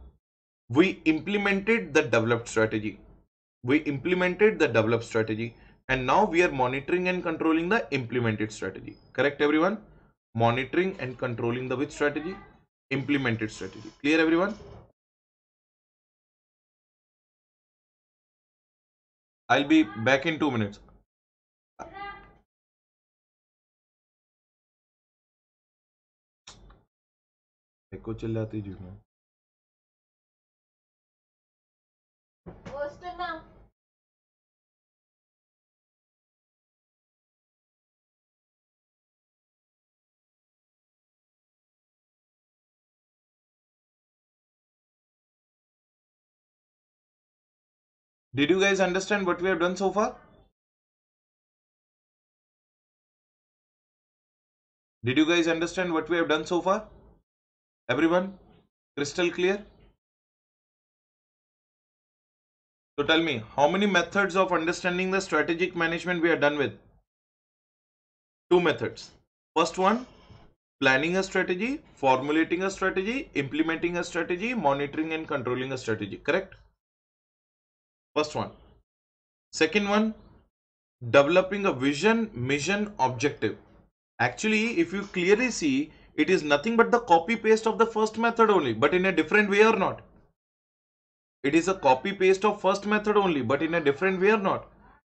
Speaker 1: We implemented the developed strategy we implemented the developed strategy and now we are monitoring and controlling the
Speaker 2: implemented
Speaker 1: strategy. Correct everyone? Monitoring and controlling the which strategy?
Speaker 2: Implemented strategy. Clear everyone? I'll be back in two minutes. Echo chill Did you guys understand what we have done so far? Did you guys understand what we have done so far? Everyone? Crystal clear? So tell me, how many methods of understanding the strategic management we are done with?
Speaker 1: Two methods. First one, planning a strategy, formulating a strategy, implementing a strategy, monitoring and controlling a strategy. Correct? First one. Second one, developing a vision, mission, objective. Actually, if you clearly see, it is nothing but the copy paste of the first method only, but in a different way or not. It is a copy paste of first method only, but in a different way or not.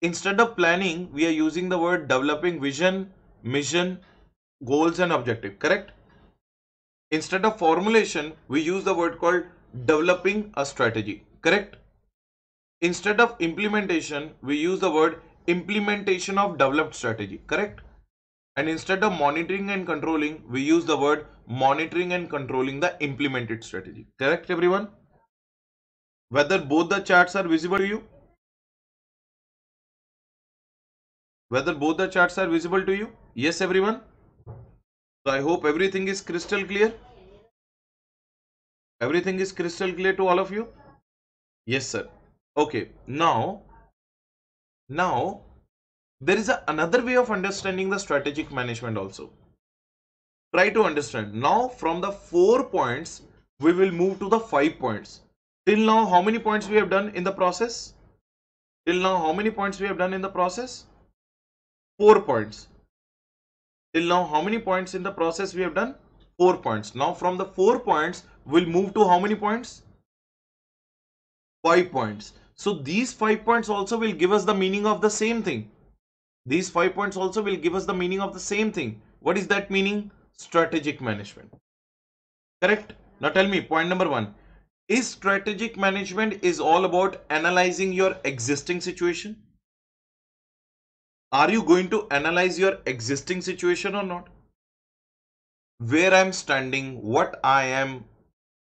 Speaker 1: Instead of planning, we are using the word developing vision, mission, goals and objective, correct? Instead of formulation, we use the word called developing a strategy, correct? Instead of implementation, we use the word implementation of developed strategy, correct? And instead of monitoring and controlling, we use the word monitoring and controlling the implemented strategy, correct everyone? whether both the charts are visible to you
Speaker 2: whether both the charts are visible to you yes everyone so i hope everything is crystal clear
Speaker 1: everything is crystal clear to all of you yes sir okay now now there is a, another way of understanding the strategic management also try to understand now from the four points we will move to the five points till now how many points we have done in the process till now how many points we have done in the process four points till now how many points in the process we have done four points now from the four points we'll move to how many points five points so these five points also will give us the meaning of the same thing these five points also will give us the meaning of the same thing what is that meaning strategic management correct now tell me point number one is strategic management is all about analyzing your existing situation? Are you going to analyze your existing situation or not? Where I'm standing, what I am,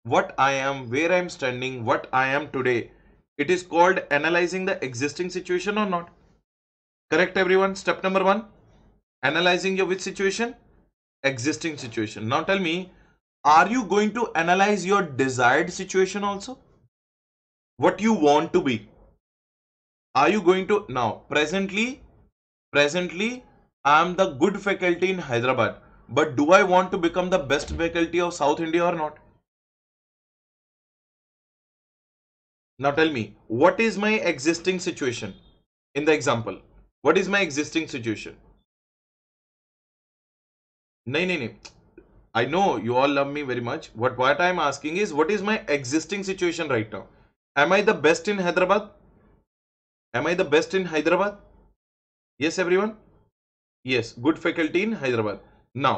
Speaker 1: what I am, where I'm standing, what I am today. It is called analyzing the existing situation or not. Correct everyone. Step number one, analyzing your which situation? Existing situation. Now tell me, are you going to analyze your desired situation also? What you want to be? Are you going to now presently? Presently, I am the good faculty in Hyderabad, but do I want to become the best faculty of South India or not?
Speaker 2: Now tell me, what is my existing situation in the example? What is my existing situation?
Speaker 1: No, no, no. I know you all love me very much. What what I'm asking is what is my existing situation right now? Am I the best in Hyderabad? Am I the best in Hyderabad? Yes, everyone? Yes, good faculty in Hyderabad. Now,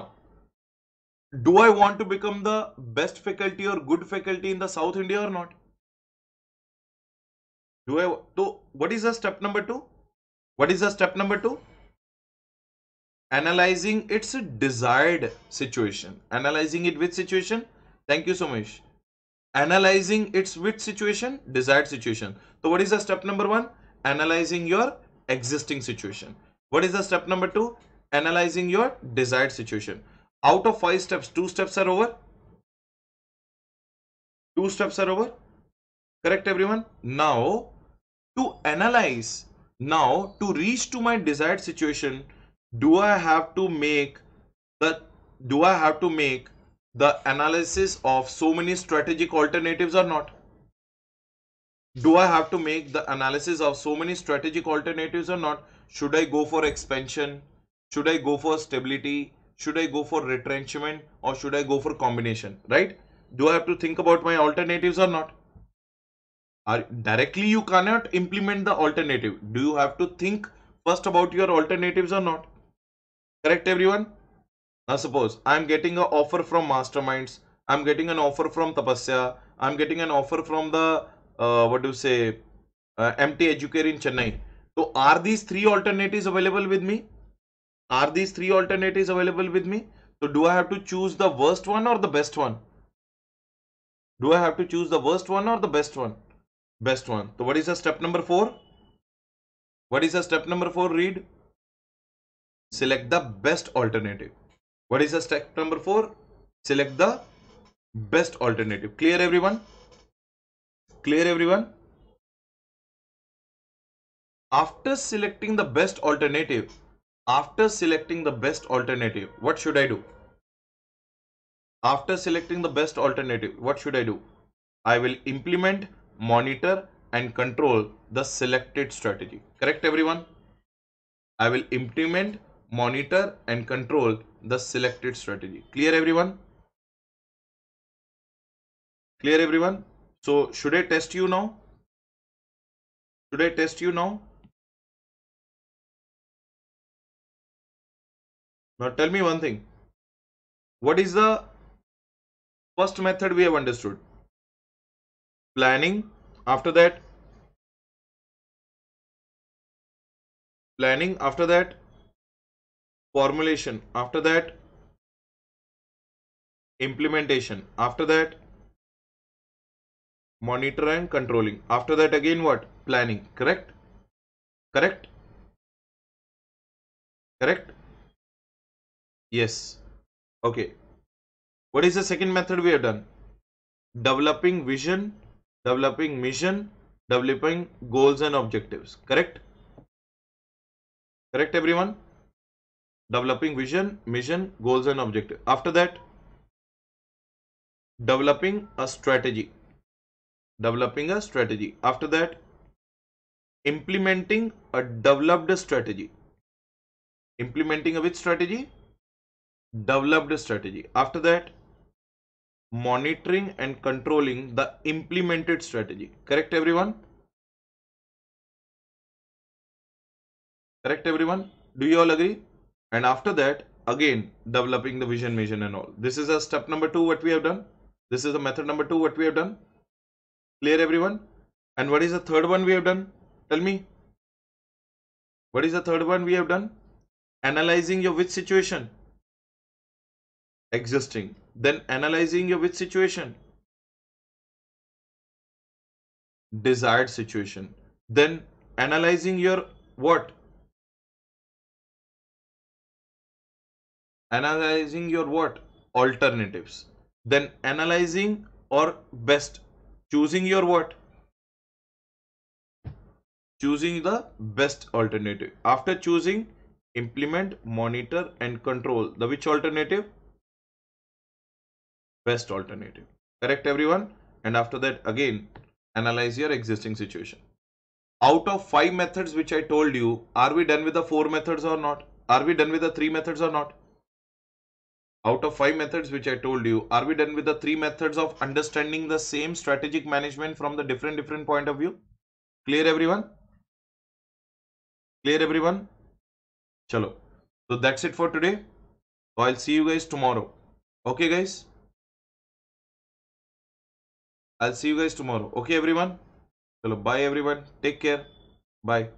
Speaker 1: do I want to become the best faculty or good faculty in the South India or not? Do I so what is the step number two? What is the step number two? analyzing its desired situation. Analyzing it with situation. Thank you, so much. Analyzing its with situation, desired situation. So what is the step number one? Analyzing your existing situation. What is the step number two? Analyzing your desired situation. Out of five steps, two steps are over. Two steps are over. Correct everyone? Now to analyze, now to reach to my desired situation, do I have to make the do I have to make the analysis of so many strategic alternatives or not? Do I have to make the analysis of so many strategic alternatives or not? Should I go for expansion? Should I go for stability? Should I go for retrenchment or should I go for combination? Right? Do I have to think about my alternatives or not? Are, directly you cannot implement the alternative. Do you have to think first about your alternatives or not? Correct everyone? Now suppose I am getting an offer from masterminds. I am getting an offer from Tapasya. I am getting an offer from the, uh, what do you say, uh, MT Educare in Chennai. So are these three alternatives available with me? Are these three alternatives available with me? So do I have to choose the worst one or the best one? Do I have to choose the worst one or the best one? Best one. So what is the step number four? What is the step number four? Read select the best alternative what is the step number four select the best alternative clear everyone clear everyone after selecting the best alternative after selecting the best alternative what should i do after selecting the best alternative what should i do i will implement monitor and control the selected strategy correct everyone i will implement monitor and control the selected strategy. Clear everyone?
Speaker 2: Clear everyone? So should I test you now? Should I test you now? Now tell me one thing. What is the first method we have understood? Planning. After that, planning. After that, formulation after that implementation after that monitor and controlling after that again what planning correct correct correct yes okay what is the second method we have done
Speaker 1: developing vision developing mission developing goals and objectives correct correct everyone developing vision, mission, goals and objective. After that, developing a strategy. Developing a strategy. After that, implementing a developed strategy. Implementing a which strategy? Developed strategy. After that, monitoring and controlling the implemented strategy. Correct everyone? Correct everyone? Do you all agree? and after that again developing the vision mission and all this is a step number two what we have done this is a method number two what we have done clear everyone and what is the third one we have done tell me what is the third one we have done analyzing your which
Speaker 2: situation existing then analyzing your which situation desired situation then analyzing your what
Speaker 1: analyzing your what alternatives then analyzing or best choosing your what choosing the best alternative after choosing implement monitor and control the which alternative best alternative correct everyone and after that again analyze your existing situation out of five methods which i told you are we done with the four methods or not are we done with the three methods or not out of five methods which I told you, are we done with the three methods of understanding the same strategic management from the different different point of view? Clear everyone?
Speaker 2: Clear everyone? Chalo. So that's it for today. I'll see you guys tomorrow. Okay guys? I'll see you guys tomorrow. Okay everyone? Chalo, bye everyone. Take care. Bye.